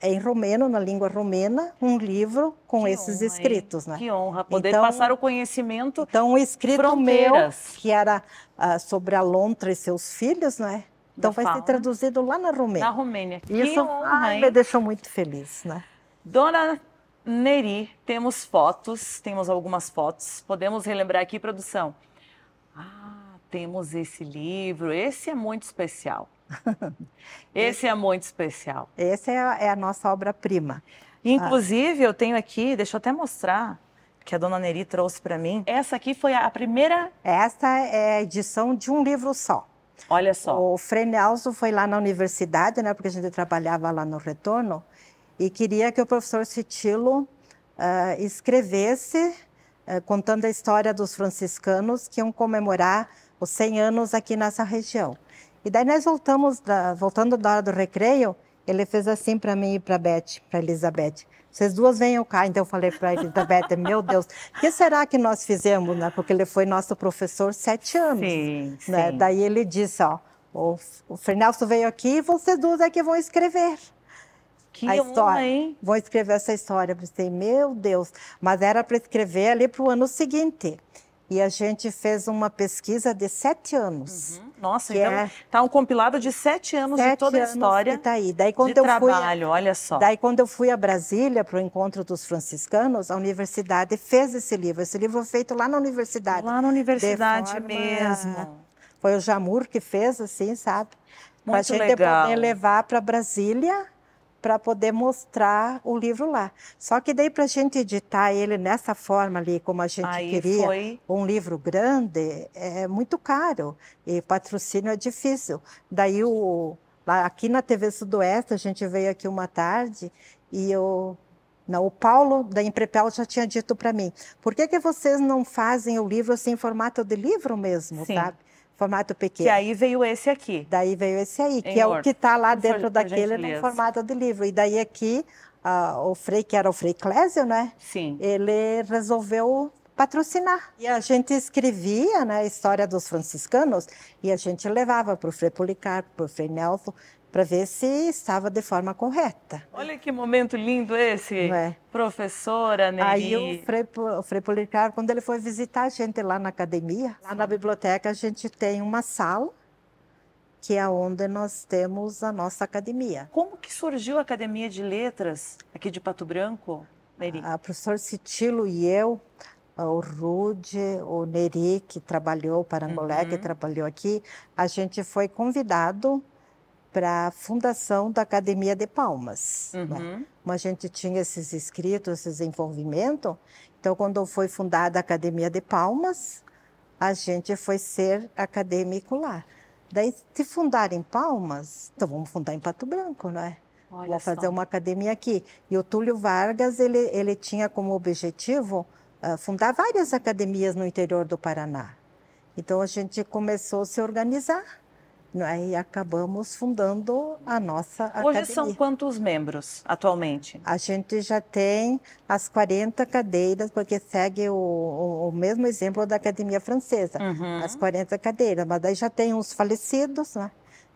é em romeno, na língua romena, um livro com que esses honra, escritos. Né? Que honra poder então, passar o conhecimento. Então, um escrito fronteiras. meu, que era uh, sobre a lontra e seus filhos, né? Então, da vai fauna. ser traduzido lá na Romênia. Na Romênia. Que Isso honra, me deixou muito feliz, né? Dona Neri, temos fotos, temos algumas fotos. Podemos relembrar aqui, produção. Ah, temos esse livro, esse é muito especial. *laughs* Esse é muito especial. Essa é, é a, nossa obra-prima. Inclusive, ah. eu tenho aqui, deixa eu até mostrar, que a dona Neri trouxe para mim. Essa aqui foi a primeira. Essa é a edição de um livro só. Olha só. O Frenelso foi lá na universidade, né, porque a gente trabalhava lá no retorno, e queria que o professor Citilo uh, escrevesse, uh, contando a história dos franciscanos que iam comemorar os 100 anos aqui nessa região. E daí nós voltamos, da, voltando da hora do recreio, ele fez assim para mim e para Beth, para Elizabeth. Vocês duas venham cá. Então eu falei para Elizabeth, *laughs* meu Deus, o que será que nós fizemos, né? Porque ele foi nosso professor sete anos. Sim, né? sim. Daí ele disse, ó, o, o Fernelso veio aqui e vocês duas é que vão escrever. Que a história. Uma, hein? Vou escrever essa história. Eu pensei, meu Deus. Mas era para escrever ali para o ano seguinte. E a gente fez uma pesquisa de sete anos. Uhum. Nossa, que então é... tá um compilado de sete anos sete de toda a história. Anos que tá aí. Daí, quando de eu trabalho, fui, olha só. Daí quando eu fui a Brasília para o encontro dos franciscanos, a universidade fez esse livro. Esse livro foi feito lá na universidade. Lá na universidade forma... mesmo. Foi o Jamur que fez, assim, sabe? Muito pra gente legal. poder levar para Brasília para poder mostrar o livro lá. Só que daí para a gente editar ele nessa forma ali, como a gente Aí queria, foi... um livro grande, é muito caro e patrocínio é difícil. Daí o aqui na TV Sudoeste a gente veio aqui uma tarde e eu não, o Paulo da Imprepel já tinha dito para mim, por que, que vocês não fazem o livro assim em formato de livro mesmo, Sim. sabe? Formato pequeno. Que aí veio esse aqui. Daí veio esse aí, que em é Word. o que está lá dentro por, daquele no formato de livro. E daí aqui, uh, o Frei, que era o Frei Clésio, né? Sim. Ele resolveu patrocinar. E a gente escrevia né, a história dos franciscanos e a gente levava para o Frei Policarpo, para o Frei Nelfo, para ver se estava de forma correta. Olha que momento lindo esse, é? professora Neri. Aí o Frei, Frei Policarpo, quando ele foi visitar a gente lá na academia, lá na biblioteca a gente tem uma sala que é onde nós temos a nossa academia. Como que surgiu a Academia de Letras aqui de Pato Branco, Neri? A, a professor Citilo e eu, o Rude, o Neri, que trabalhou, o Parangolé, uhum. que trabalhou aqui, a gente foi convidado para a fundação da Academia de Palmas. Né? Uhum. Né? Como a gente tinha esses escritos, esses desenvolvimento. então quando foi fundada a Academia de Palmas, a gente foi ser acadêmico lá. Daí, se fundar em Palmas, então vamos fundar em Pato Branco, não é? Olha Vou fazer só. uma academia aqui. E o Túlio Vargas, ele, ele tinha como objetivo uh, fundar várias academias no interior do Paraná. Então, a gente começou a se organizar né? e acabamos fundando a nossa Hoje academia. Hoje são quantos membros atualmente? A gente já tem as 40 cadeiras, porque segue o, o, o mesmo exemplo da academia francesa, uhum. as 40 cadeiras, mas daí já tem uns falecidos, né?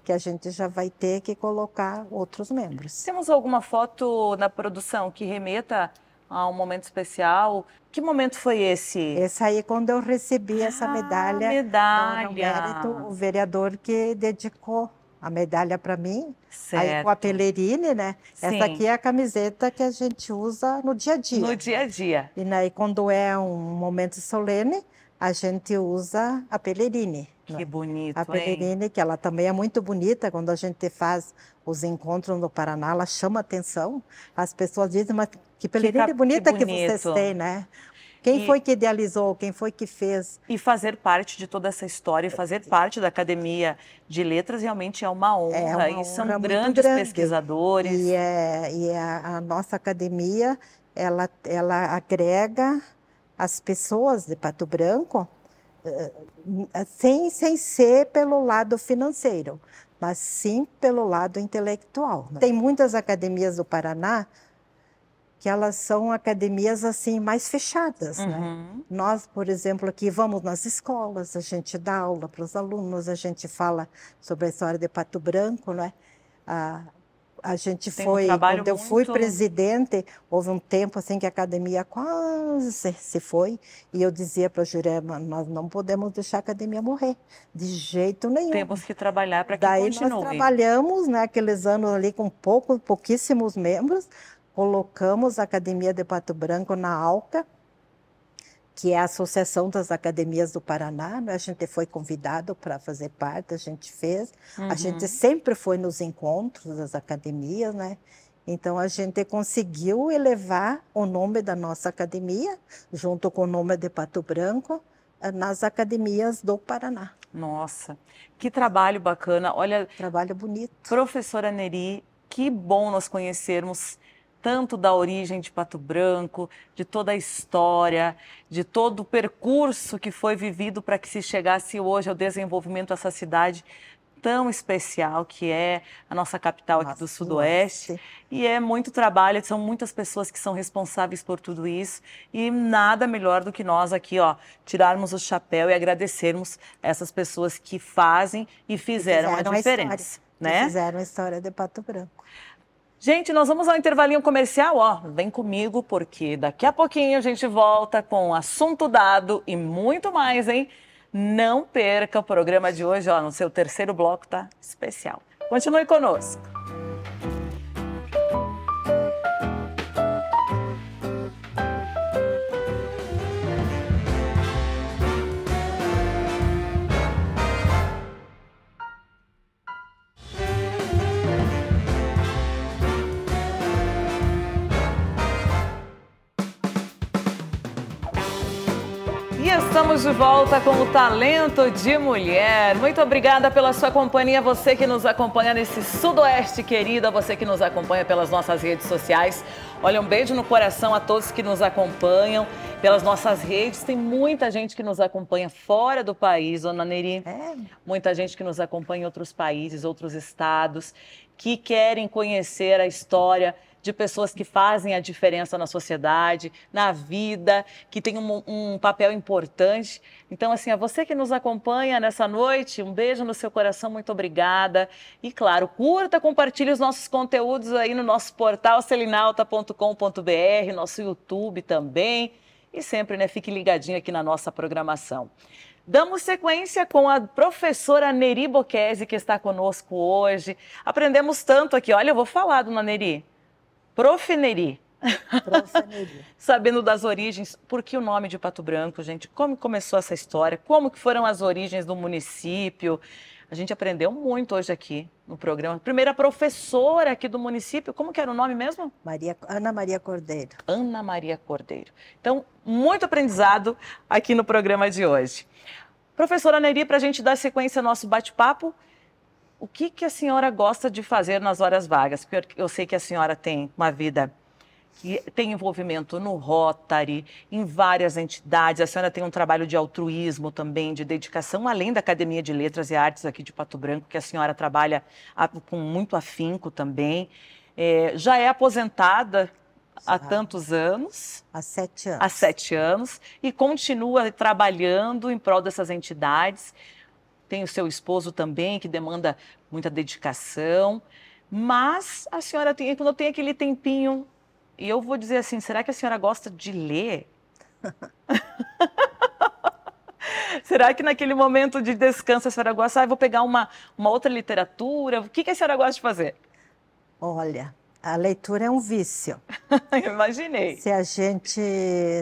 que a gente já vai ter que colocar outros membros. Temos alguma foto na produção que remeta a um momento especial. Que momento foi esse? Esse aí é quando eu recebi essa ah, medalha. medalha. Então, é mérito, o vereador que dedicou a medalha para mim, certo. aí com a pelerine, né? Sim. Essa aqui é a camiseta que a gente usa no dia a dia. No dia a dia. E aí, né, quando é um momento solene, a gente usa a pelerine. Que é? bonito, A pelerine, hein? que ela também é muito bonita, quando a gente faz os encontros no Paraná, ela chama atenção. As pessoas dizem, mas que pelerine que, bonita que, que vocês têm, né? Quem e, foi que idealizou? Quem foi que fez? E fazer parte de toda essa história e fazer parte da Academia de Letras realmente é uma honra. É uma honra e são grandes grande. pesquisadores. E, é, e a, é, a nossa academia, ela, ela agrega as pessoas de Pato Branco, eh, eh, sem, sem ser pelo lado financeiro, mas sim pelo lado intelectual. Né? Tem muitas academias do Paraná que elas são academias assim mais fechadas, né? uhum. né? Nós, por exemplo, aqui vamos nas escolas, a gente dá aula para os alunos, a gente fala sobre a história de Pato Branco, não é? Ah, a gente foi, um quando eu muito... fui presidente, houve um tempo assim que a academia quase se foi, e eu dizia para o Jurema, nós não podemos deixar a academia morrer, de jeito nenhum. Temos que trabalhar para que Daí continue. nós trabalhamos, né, aqueles anos ali com pouco pouquíssimos membros, colocamos a Academia de Pato Branco na ALCA, que é a Associação das Academias do Paraná. Né? A gente foi convidado para fazer parte, a gente fez. Uhum. A gente uhum. sempre foi nos encontros das academias, né? Então a gente conseguiu elevar o nome da nossa academia, junto com o nome de Pato Branco, eh, nas academias do Paraná. Nossa, que trabalho bacana. Olha, trabalho bonito. Professora Neri, que bom nós conhecermos tanto da origem de Pato Branco, de toda a história, de todo o percurso que foi vivido para que se chegasse hoje ao desenvolvimento dessa cidade tão especial que é a nossa capital nossa, aqui do Sudoeste. Nossa. E é muito trabalho, são muitas pessoas que são responsáveis por tudo isso. E nada melhor do que nós aqui, ó, tirarmos o chapéu e agradecermos essas pessoas que fazem e fizeram, fizeram a diferença. A né? Fizeram a história de Pato Branco. Gente, nós vamos ao intervalinho comercial, ó. Vem comigo, porque daqui a pouquinho a gente volta com assunto dado e muito mais, hein? Não perca o programa de hoje, ó, no seu terceiro bloco, tá? Especial. Continue conosco. Estamos de volta com o Talento de Mulher. Muito obrigada pela sua companhia, você que nos acompanha nesse Sudoeste querida, você que nos acompanha pelas nossas redes sociais. Olha, um beijo no coração a todos que nos acompanham pelas nossas redes. Tem muita gente que nos acompanha fora do país, Dona Neri. É. Muita gente que nos acompanha em outros países, outros estados, que querem conhecer a história de pessoas que fazem a diferença na sociedade, na vida, que tem um, um papel importante. Então, assim, a você que nos acompanha nessa noite, um beijo no seu coração, muito obrigada. E, claro, curta, compartilhe os nossos conteúdos aí no nosso portal selinalta.com.br, nosso YouTube também. E sempre, né, fique ligadinho aqui na nossa programação. Damos sequência com a professora Neri Boquese, que está conosco hoje. Aprendemos tanto aqui. Olha, eu vou falar, dona Neri. Profineri. *laughs* Sabendo das origens, por que o nome de Pato Branco, gente? Como começou essa história? Como que foram as origens do município? A gente aprendeu muito hoje aqui no programa. Primeira professora aqui do município, como que era o nome mesmo? Maria, Ana Maria Cordeiro. Ana Maria Cordeiro. Então, muito aprendizado aqui no programa de hoje. Professora Neri, para a gente dar sequência ao nosso bate-papo, o que, que a senhora gosta de fazer nas horas vagas? Porque eu sei que a senhora tem uma vida que tem envolvimento no Rotary, em várias entidades. A senhora tem um trabalho de altruísmo também, de dedicação, além da Academia de Letras e Artes aqui de Pato Branco, que a senhora trabalha com muito afinco também. É, já é aposentada há tantos anos. Há sete anos. Há sete anos. E continua trabalhando em prol dessas entidades tem o seu esposo também, que demanda muita dedicação. Mas a senhora tem, quando tem aquele tempinho, e eu vou dizer assim, será que a senhora gosta de ler? *laughs* será que naquele momento de descanso a senhora gosta, ah, vou pegar uma, uma outra literatura? O que, que a senhora gosta de fazer? Olha, a leitura é um vício. *laughs* Imaginei. Se a gente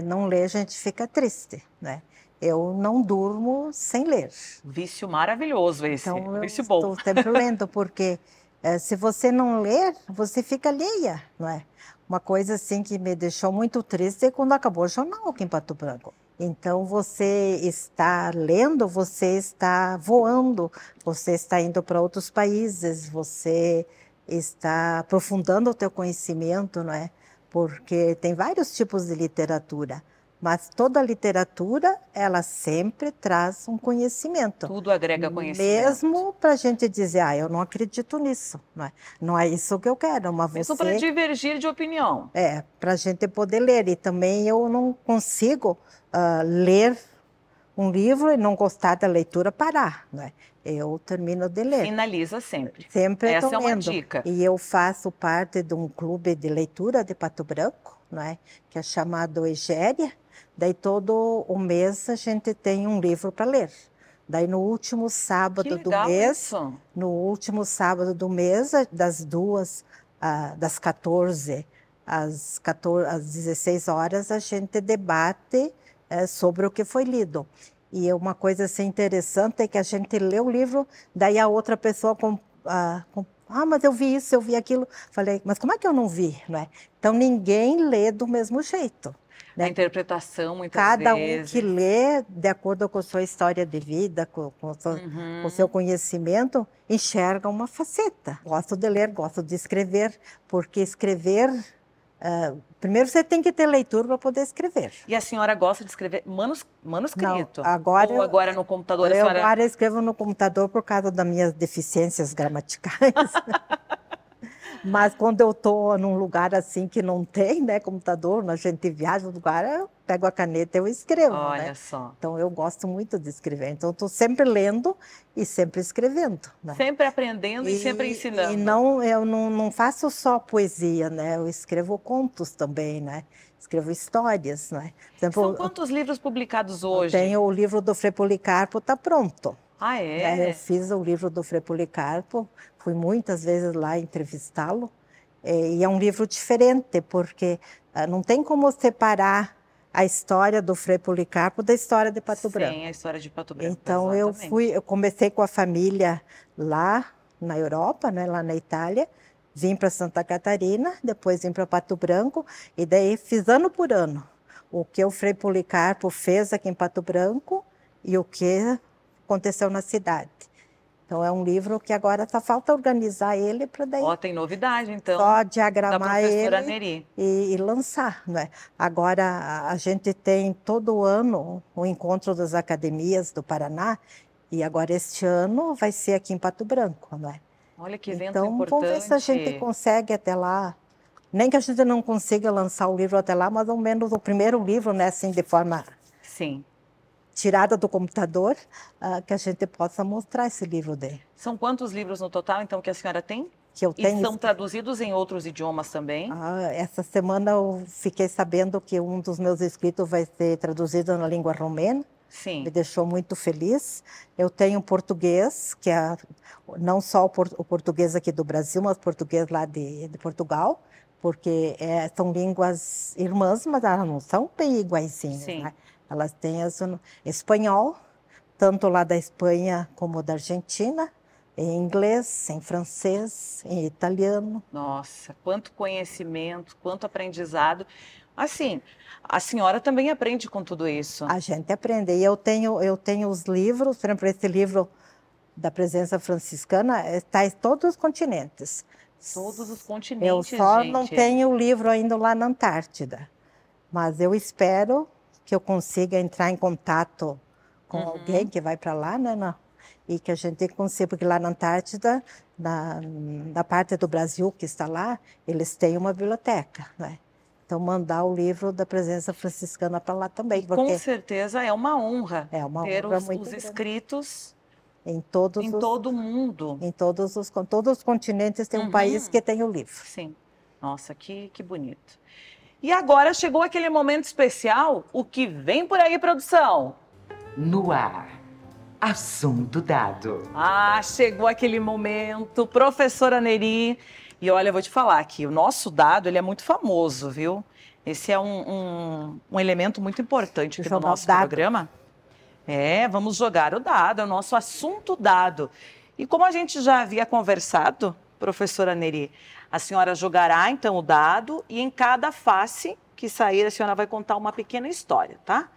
não lê, a gente fica triste, né? eu não durmo sem ler. Vício maravilhoso esse, então, vício bom. Estou sempre *laughs* lendo, porque é, se você não ler, você fica alheia, não é? Uma coisa assim que me deixou muito triste é quando acabou o jornal aqui em Pato Branco. Então você está lendo, você está voando, você está indo para outros países, você está aprofundando o teu conhecimento, não é? Porque tem vários tipos de literatura. Mas toda literatura, ela sempre traz um conhecimento. Tudo agrega conhecimento. Mesmo para a gente dizer, ah, eu não acredito nisso, não é, não é isso que eu quero. Mas Mesmo você... para divergir de opinião. É, para a gente poder ler. E também eu não consigo uh, ler um livro e não gostar da leitura, parar. Não é? Eu termino de ler. Finaliza sempre. Sempre Essa é uma dica. E eu faço parte de um clube de leitura de Pato Branco, não é? que é chamado Egéria Daí todo o mês a gente tem um livro para ler. Daí no último sábado legal, do mês, isso. no último sábado do mês, das duas, das 14 às, 14 às 16 horas, a gente debate eh, sobre o que foi lido. E uma coisa assim, interessante é que a gente lê o livro, daí a outra pessoa com, ah, com ah, mas eu vi isso, eu vi aquilo. Falei, mas como é que eu não vi, não é? Então ninguém lê do mesmo jeito. Né? interpretação, muitas Cada vezes. um que lê, de acordo com a sua história de vida, com, com, sua, uhum. com o seu conhecimento, enxerga uma faceta. Gosto de ler, gosto de escrever, porque escrever Uh, primeiro você tem que ter leitura para poder escrever. E a senhora gosta de escrever manus, manuscrito? Não, agora Ou agora no computador? Eu senhora... agora escrevo no computador por causa das minhas deficiências gramaticais. *laughs* Mas quando eu estou num lugar assim que não tem né, computador, a gente viaja no lugar, eu pego a caneta e eu escrevo. Né? Olha né? só. Então eu gosto muito de escrever. Então estou sempre lendo e sempre escrevendo. Né? Sempre aprendendo e, e, sempre ensinando. E não, eu não, não faço só poesia, né? Eu escrevo contos também, né? escrevo histórias, né? Exemplo, São quantos livros publicados hoje? Tenho o livro do Frei Policarpo, está pronto. Ah, é? é? Eu fiz o livro do Frei Policarpo, fui muitas vezes lá entrevistá-lo. É, e é um livro diferente, porque ah, não tem como separar a história do Frei Policarpo da história de Pato Sim, Branco. Sim, a história de Pato Branco. Então exatamente. eu fui, eu comecei com a família lá na Europa, né, lá na Itália, vim para Santa Catarina, depois vim para Pato Branco e daí fiz ano por ano o que o Frei Policarpo fez aqui em Pato Branco e o que aconteceu na cidade. Então é um livro que agora só falta organizar ele para daí. Ó, oh, tem novidade então. Só diagramar ele e, e, lançar, não é? Agora a gente tem todo ano o encontro das academias do Paraná e agora este ano vai ser aqui em Pato Branco, não é? Olha que evento então, importante. Então vamos ver se a gente consegue até lá. Nem que a gente não consiga lançar o livro até lá, mas ao menos o primeiro livro, né, assim, de forma Sim tirada do computador, uh, que a gente possa mostrar esse livro dele. São quantos livros no total, então, que a senhora tem? Que eu tenho. E são traduzidos em outros idiomas também? Ah, essa semana eu fiquei sabendo que um dos meus escritos vai ser traduzido na língua romena. Sim. Me deixou muito feliz. Eu tenho português, que é não só o português aqui do Brasil, mas português lá de, de Portugal, porque é, são línguas irmãs, mas elas não são bem iguaizinhas. Sim. Né? Elas têm as, espanhol, tanto lá da Espanha como da Argentina, em inglês, em francês, em italiano. Nossa, quanto conhecimento, quanto aprendizado. Assim, a senhora também aprende com tudo isso. A gente aprende. E eu tenho, eu tenho os livros, por exemplo, esse livro da presença franciscana está eh, em todos os continentes. Todos os continentes. Eu só gente. não tenho o livro ainda lá na Antártida. Mas eu espero que eu consiga entrar em contato com uhum. alguém que vai para lá, né? Não. E que a gente consiga, porque lá na Antártida, na, na parte do Brasil que está lá, eles têm uma biblioteca, né? Então, mandar o livro da presença franciscana para lá também. Com certeza é uma honra é uma ter honra os, os escritos em, todos em os, todo o mundo. Em todos os, todos os continentes tem uhum. um país que tem o livro. Sim. Nossa, que, que bonito. E agora chegou aquele momento especial, o que vem por aí, produção? No ar. Assunto dado. Ah, chegou aquele momento, professora Neri. E olha, eu vou te falar que o nosso dado ele é muito famoso, viu? Esse é um, um, um elemento muito importante é do nosso programa. É, vamos jogar o dado, é o nosso assunto dado. E como a gente já havia conversado, professora Neri, a senhora jogará então o dado e em cada face que sair a senhora vai contar uma pequena história, tá?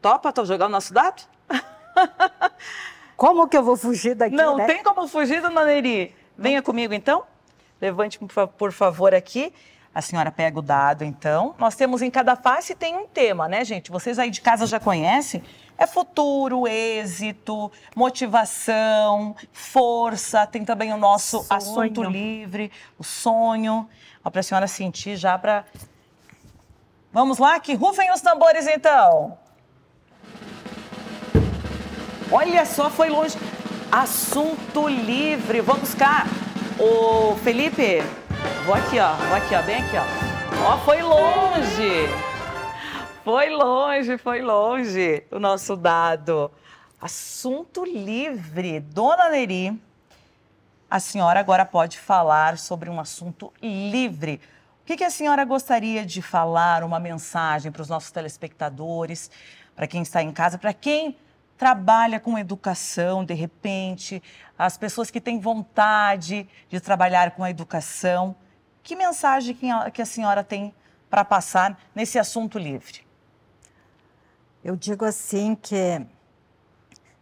Topa jogar o nosso dado? *laughs* Como que eu vou fugir daqui? Não né? tem como fugir, dona Neri. Venha comigo então. Levante, por favor, aqui. A senhora pega o dado, então. Nós temos em cada face tem um tema, né, gente? Vocês aí de casa já conhecem. É futuro, êxito, motivação, força. Tem também o nosso sonho. assunto livre, o sonho. Para a senhora sentir já para. Vamos lá, que rufem os tambores então. Olha só, foi longe. Assunto livre. Vamos cá. o Felipe, Vou aqui, ó. Vou aqui, ó. Bem aqui, ó. Ó, foi longe. Foi longe, foi longe o nosso dado. Assunto livre. Dona Neri, a senhora agora pode falar sobre um assunto livre. O que, que a senhora gostaria de falar, uma mensagem para os nossos telespectadores, para quem está em casa, para quem trabalha com educação, de repente, as pessoas que têm vontade de trabalhar com a educação. Que mensagem que a senhora tem para passar nesse assunto livre? Eu digo assim que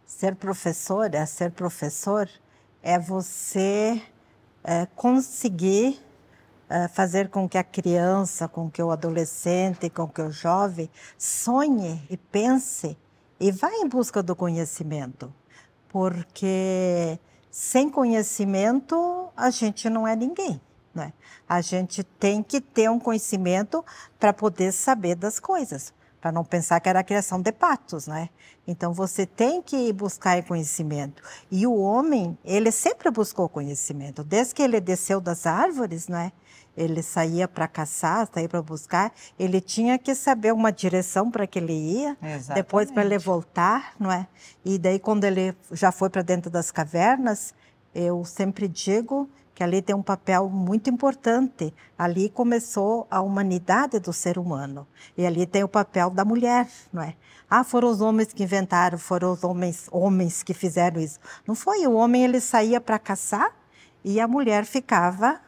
ser professora, é ser professor, é você é, conseguir é, fazer com que a criança, com que o adolescente, com que o jovem sonhe e pense e vai em busca do conhecimento, porque sem conhecimento a gente não é ninguém. Né? A gente tem que ter um conhecimento para poder saber das coisas, para não pensar que era a criação de patos, né? Então você tem que buscar conhecimento. E o homem, ele sempre buscou conhecimento, desde que ele desceu das árvores, né? ele saía para caçar, saía para buscar, ele tinha que saber uma direção para que ele ia, Exatamente. depois para ele voltar, não é? E daí quando ele já foi para dentro das cavernas, eu sempre digo que ali tem um papel muito importante. Ali começou a humanidade do ser humano e ali tem o papel da mulher, não é? Ah, foram os homens que inventaram, foram os homens, homens que fizeram isso. Não foi o homem, ele saía para caçar e a mulher ficava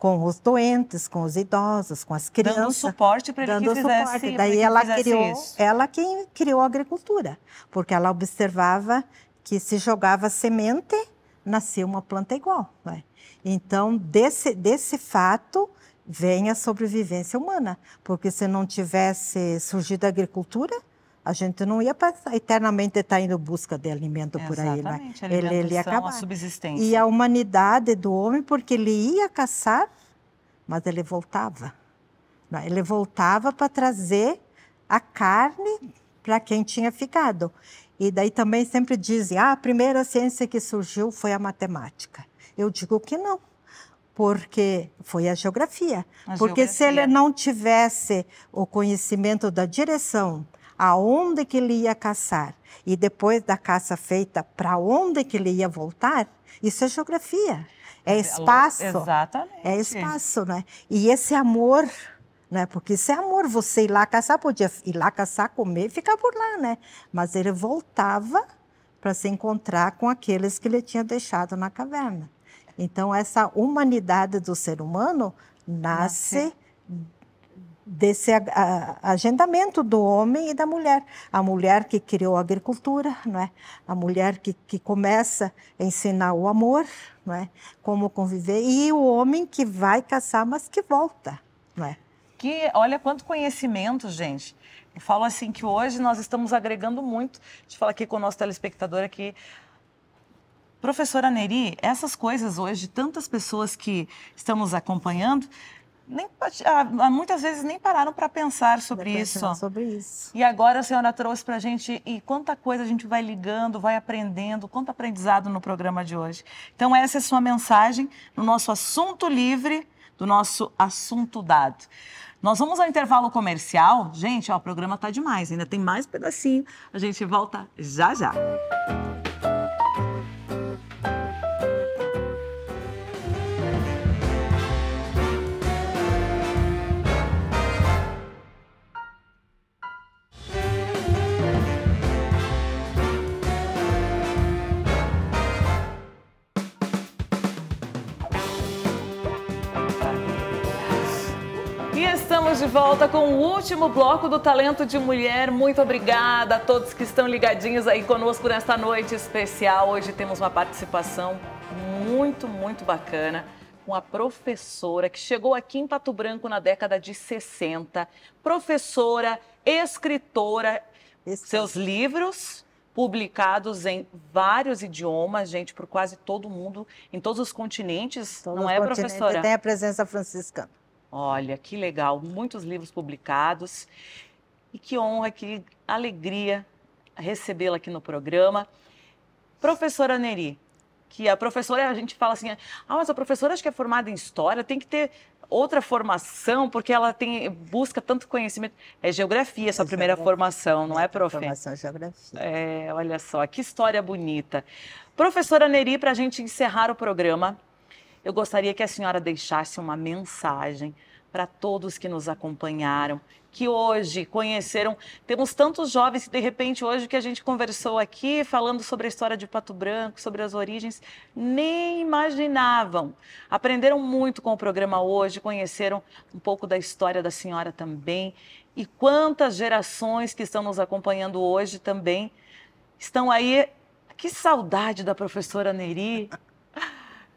com os doentes, com os idosos, com as crianças. Dando suporte para ele dando que fizesse, suporte. Daí que ela criou, isso. ela quem criou a agricultura, porque ela observava que se jogava semente, nascia uma planta igual. Né? Então, desse, desse fato, vem a sobrevivência humana, porque se não tivesse surgido a agricultura, a gente não ia passar, eternamente estar tá indo busca de alimento por aí, né? Ele, ele ia acabar. A subsistência. E a humanidade do homem, porque ele ia caçar, mas ele voltava. Né? Ele voltava para trazer a carne para quem tinha ficado. E daí também sempre dizem, ah, a primeira ciência que surgiu foi a matemática. Eu digo que não, porque foi a geografia. A porque geografia. se ele não tivesse o conhecimento da direção, aonde que ele ia caçar e depois da caça feita, para onde que ele ia voltar, isso é geografia. É, é espaço. Exatamente. É espaço, né? E esse amor, né? Porque isso é amor. Você ir lá caçar, podia ir lá caçar, comer e ficar por lá, né? Mas ele voltava para se encontrar com aqueles que ele tinha deixado na caverna. Então, essa humanidade do ser humano nasce. nasce desse agendamento do homem e da mulher. A mulher que criou a agricultura, não é? a mulher que, que começa a ensinar o amor, não é? como conviver, e o homem que vai caçar, mas que volta. Não é? Que, olha quanto conhecimento, gente. Eu falo assim que hoje nós estamos agregando muito. De falar aqui com o nosso telespectador aqui. Professora Neri, essas coisas hoje, tantas pessoas que estamos acompanhando, nem, ah, ah, muitas vezes nem pararam para pensar sobre isso. sobre isso. E agora a senhora trouxe para a gente e quanta coisa a gente vai ligando, vai aprendendo, quanto aprendizado no programa de hoje. Então essa é a sua mensagem no nosso assunto livre, do nosso assunto dado. Nós vamos ao intervalo comercial. Gente, ó, o programa tá demais, ainda tem mais pedacinho. A gente volta já já. volta com o último bloco do Talento de Mulher. Muito obrigada a todos que estão ligadinhos aí conosco nesta noite especial. Hoje temos uma participação muito, muito bacana com a professora que chegou aqui em Pato Branco na década de 60. Professora, escritora, Esse... seus livros publicados em vários idiomas, gente, por quase todo mundo, em todos os continentes, todos não é, continente professora? Tem a presença franciscana. Olha, que legal, muitos livros publicados. E que honra, que alegria recebê-la aqui no programa. Professora Neri, que a professora, a gente fala assim, ah, mas a professora acho que é formada em história, tem que ter outra formação, porque ela tem, busca tanto conhecimento. É geografia essa é primeira geografia. Né? formação, não é, é prof? Formação geografia. É, olha só, que história bonita. Professora Neri, para a gente encerrar o programa, eu gostaria que a senhora deixasse uma mensagem para todos que nos acompanharam, que hoje conheceram. Temos tantos jovens que, de repente, hoje que a gente conversou aqui, falando sobre a história de Pato Branco, sobre as origens, nem imaginavam. Aprenderam muito com o programa hoje, conheceram um pouco da história da senhora também. E quantas gerações que estão nos acompanhando hoje também estão aí. Que saudade da professora Neri,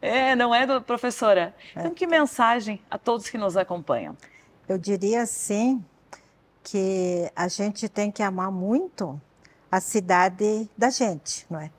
é, não é, professora? É. Então, que mensagem a todos que nos acompanham? Eu diria, sim, que a gente tem que amar muito a cidade da gente, não é?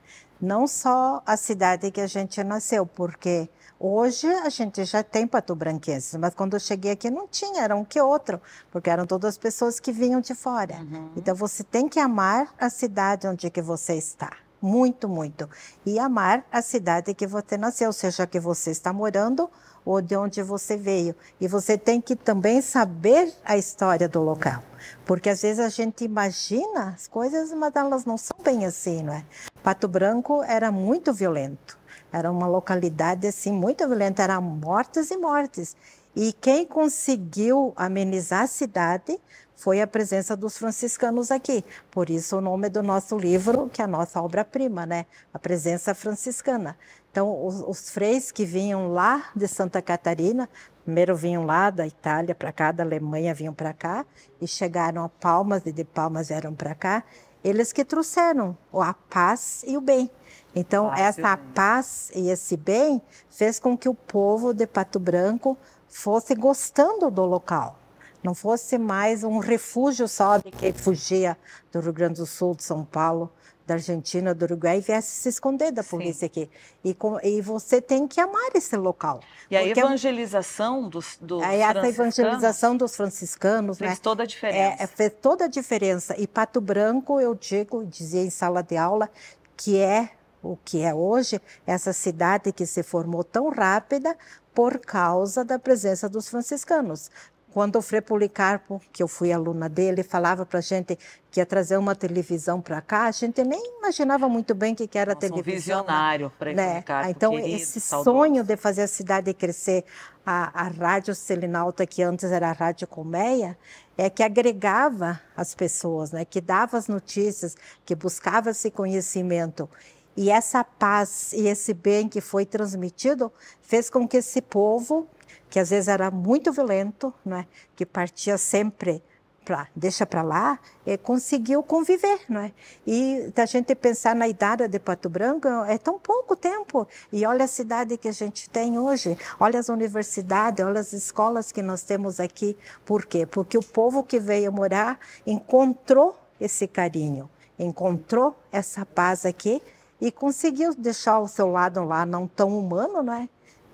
Não só a cidade que a gente nasceu, porque hoje a gente já tem patobranquenses, mas quando eu cheguei aqui não tinha, era um que outro, porque eram todas pessoas que vinham de fora. Uhum. Então você tem que amar a cidade onde que você está muito, muito. E amar a cidade que você nasceu, seja que você está morando ou de onde você veio. E você tem que também saber a história do local. Porque às vezes a gente imagina as coisas, mas elas não são bem assim, não é? Pato Branco era muito violento. Era uma localidade assim muito violenta, eram mortes e mortes. E quem conseguiu amenizar a cidade foi a presença dos franciscanos aqui. Por isso o nome do nosso livro, que é a nossa obra-prima, né? A presença franciscana. Então, os, os, freis que vinham lá de Santa Catarina, primeiro vinham lá da Itália para cá, da Alemanha vinham para cá, e chegaram a Palmas, e de Palmas vieram para cá, eles que trouxeram a paz e o bem. Então, ah, essa paz e esse bem fez com que o povo de Pato Branco fosse gostando do local não fosse mais um refúgio só de quem fugia do Rio Grande do Sul, de São Paulo, da Argentina, do Uruguai e viesse se esconder da polícia Sim. aqui. E, com, e, você tem que amar esse local. E a é evangelização dos, dos é, Essa evangelização dos franciscanos... Fez né, toda a é, diferença. É, fez toda a diferença. E Pato Branco, eu digo, dizia em sala de aula, que é o que é hoje, essa cidade que se formou tão rápida por causa da presença dos franciscanos. Quando o Frei Policarpo, que eu fui aluna dele, falava para a gente que ia trazer uma televisão para cá, a gente nem imaginava muito bem o que, que era Nossa, televisão. Um né? visionário, Frei né? Policarpo, ah, Então, querido, esse saudoso. sonho de fazer a cidade crescer, a, a Rádio Selinalta, que antes era a Rádio Colmeia, é que agregava as pessoas, né? que dava as notícias, que buscava esse conhecimento. E essa paz e esse bem que foi transmitido fez com que esse povo que às vezes era muito violento, não é? que partia sempre para deixa para lá, é, conseguiu conviver, não é? E da gente pensar na idade de Pato Branco é tão pouco tempo e olha a cidade que a gente tem hoje, olha as universidades, olha as escolas que nós temos aqui. Por quê? Porque o povo que veio morar encontrou esse carinho, encontrou essa paz aqui e conseguiu deixar o seu lado lá não tão humano, não é?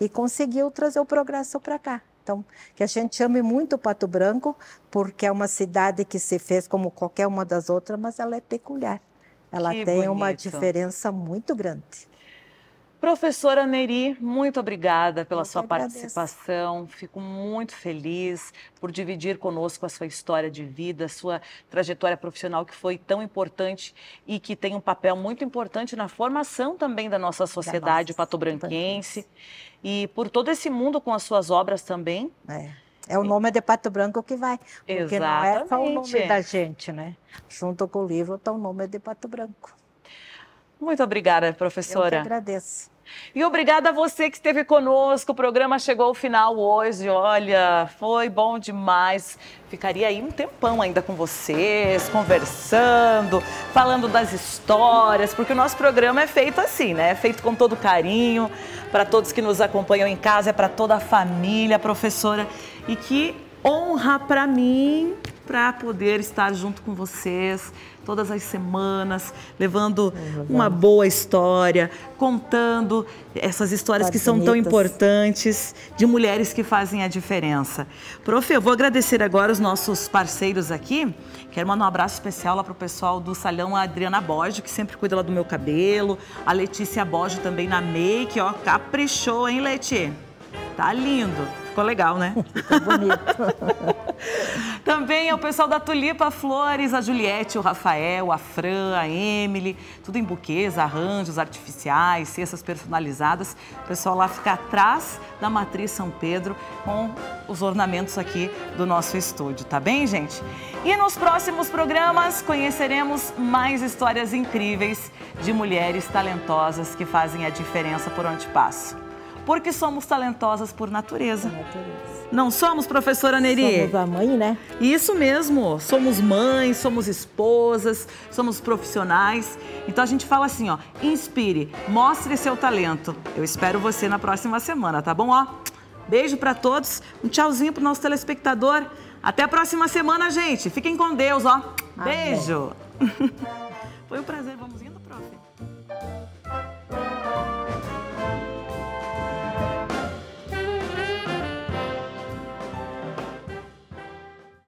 e conseguiu trazer o progresso para cá. Então, que a gente chame muito Pato Branco, porque é uma cidade que se fez como qualquer uma das outras, mas ela é peculiar. Ela que tem bonito. uma diferença muito grande. Professora Neri, muito obrigada pela Eu sua participação. Fico muito feliz por dividir conosco a sua história de vida, a sua trajetória profissional que foi tão importante e que tem um papel muito importante na formação também da nossa sociedade patobranquense e por todo esse mundo com as suas obras também. É. É o nome de Pato Branco que vai, porque Exatamente. não é só o nome da gente, né? Junto com o livro está o nome de Pato Branco. Muito obrigada, professora. Eu que agradeço. E obrigada a você que esteve conosco. O programa chegou ao final hoje. Olha, foi bom demais. Ficaria aí um tempão ainda com vocês, conversando, falando das histórias, porque o nosso programa é feito assim, né? É feito com todo carinho, para todos que nos acompanham em casa, é para toda a família, professora. E que honra para mim para poder estar junto com vocês todas as semanas, levando é uma boa história, contando essas histórias que são bonitas. tão importantes de mulheres que fazem a diferença. Prof, eu vou agradecer agora os nossos parceiros aqui. Quero mandar um abraço especial lá para o pessoal do salão a Adriana Borges, que sempre cuida lá do meu cabelo, a Letícia Borges também na make, ó, caprichou, hein, Letícia? Tá lindo. Ficou legal, né? *laughs* Ficou bonito. *laughs* Também é o pessoal da Tulipa Flores, a Juliette, o Rafael, a Fran, a Emily, tudo em buquês, arranjos artificiais, cestas personalizadas. O pessoal lá fica atrás da Matriz São Pedro com os ornamentos aqui do nosso estúdio, tá bem, gente? E nos próximos programas conheceremos mais histórias incríveis de mulheres talentosas que fazem a diferença por onde passam porque somos talentosas por natureza. Por natureza. Não somos, professora Neri? Somos a mãe, né? Isso mesmo. Somos mães, somos esposas, somos profissionais. Então a gente fala assim, ó, inspire, mostre seu talento. Eu espero você na próxima semana, tá bom? Ó, beijo para todos, um tchauzinho pro nosso telespectador. Até a próxima semana, gente. Fiquem com Deus, ó. Beijo. *laughs* Foi um prazer, vamos indo.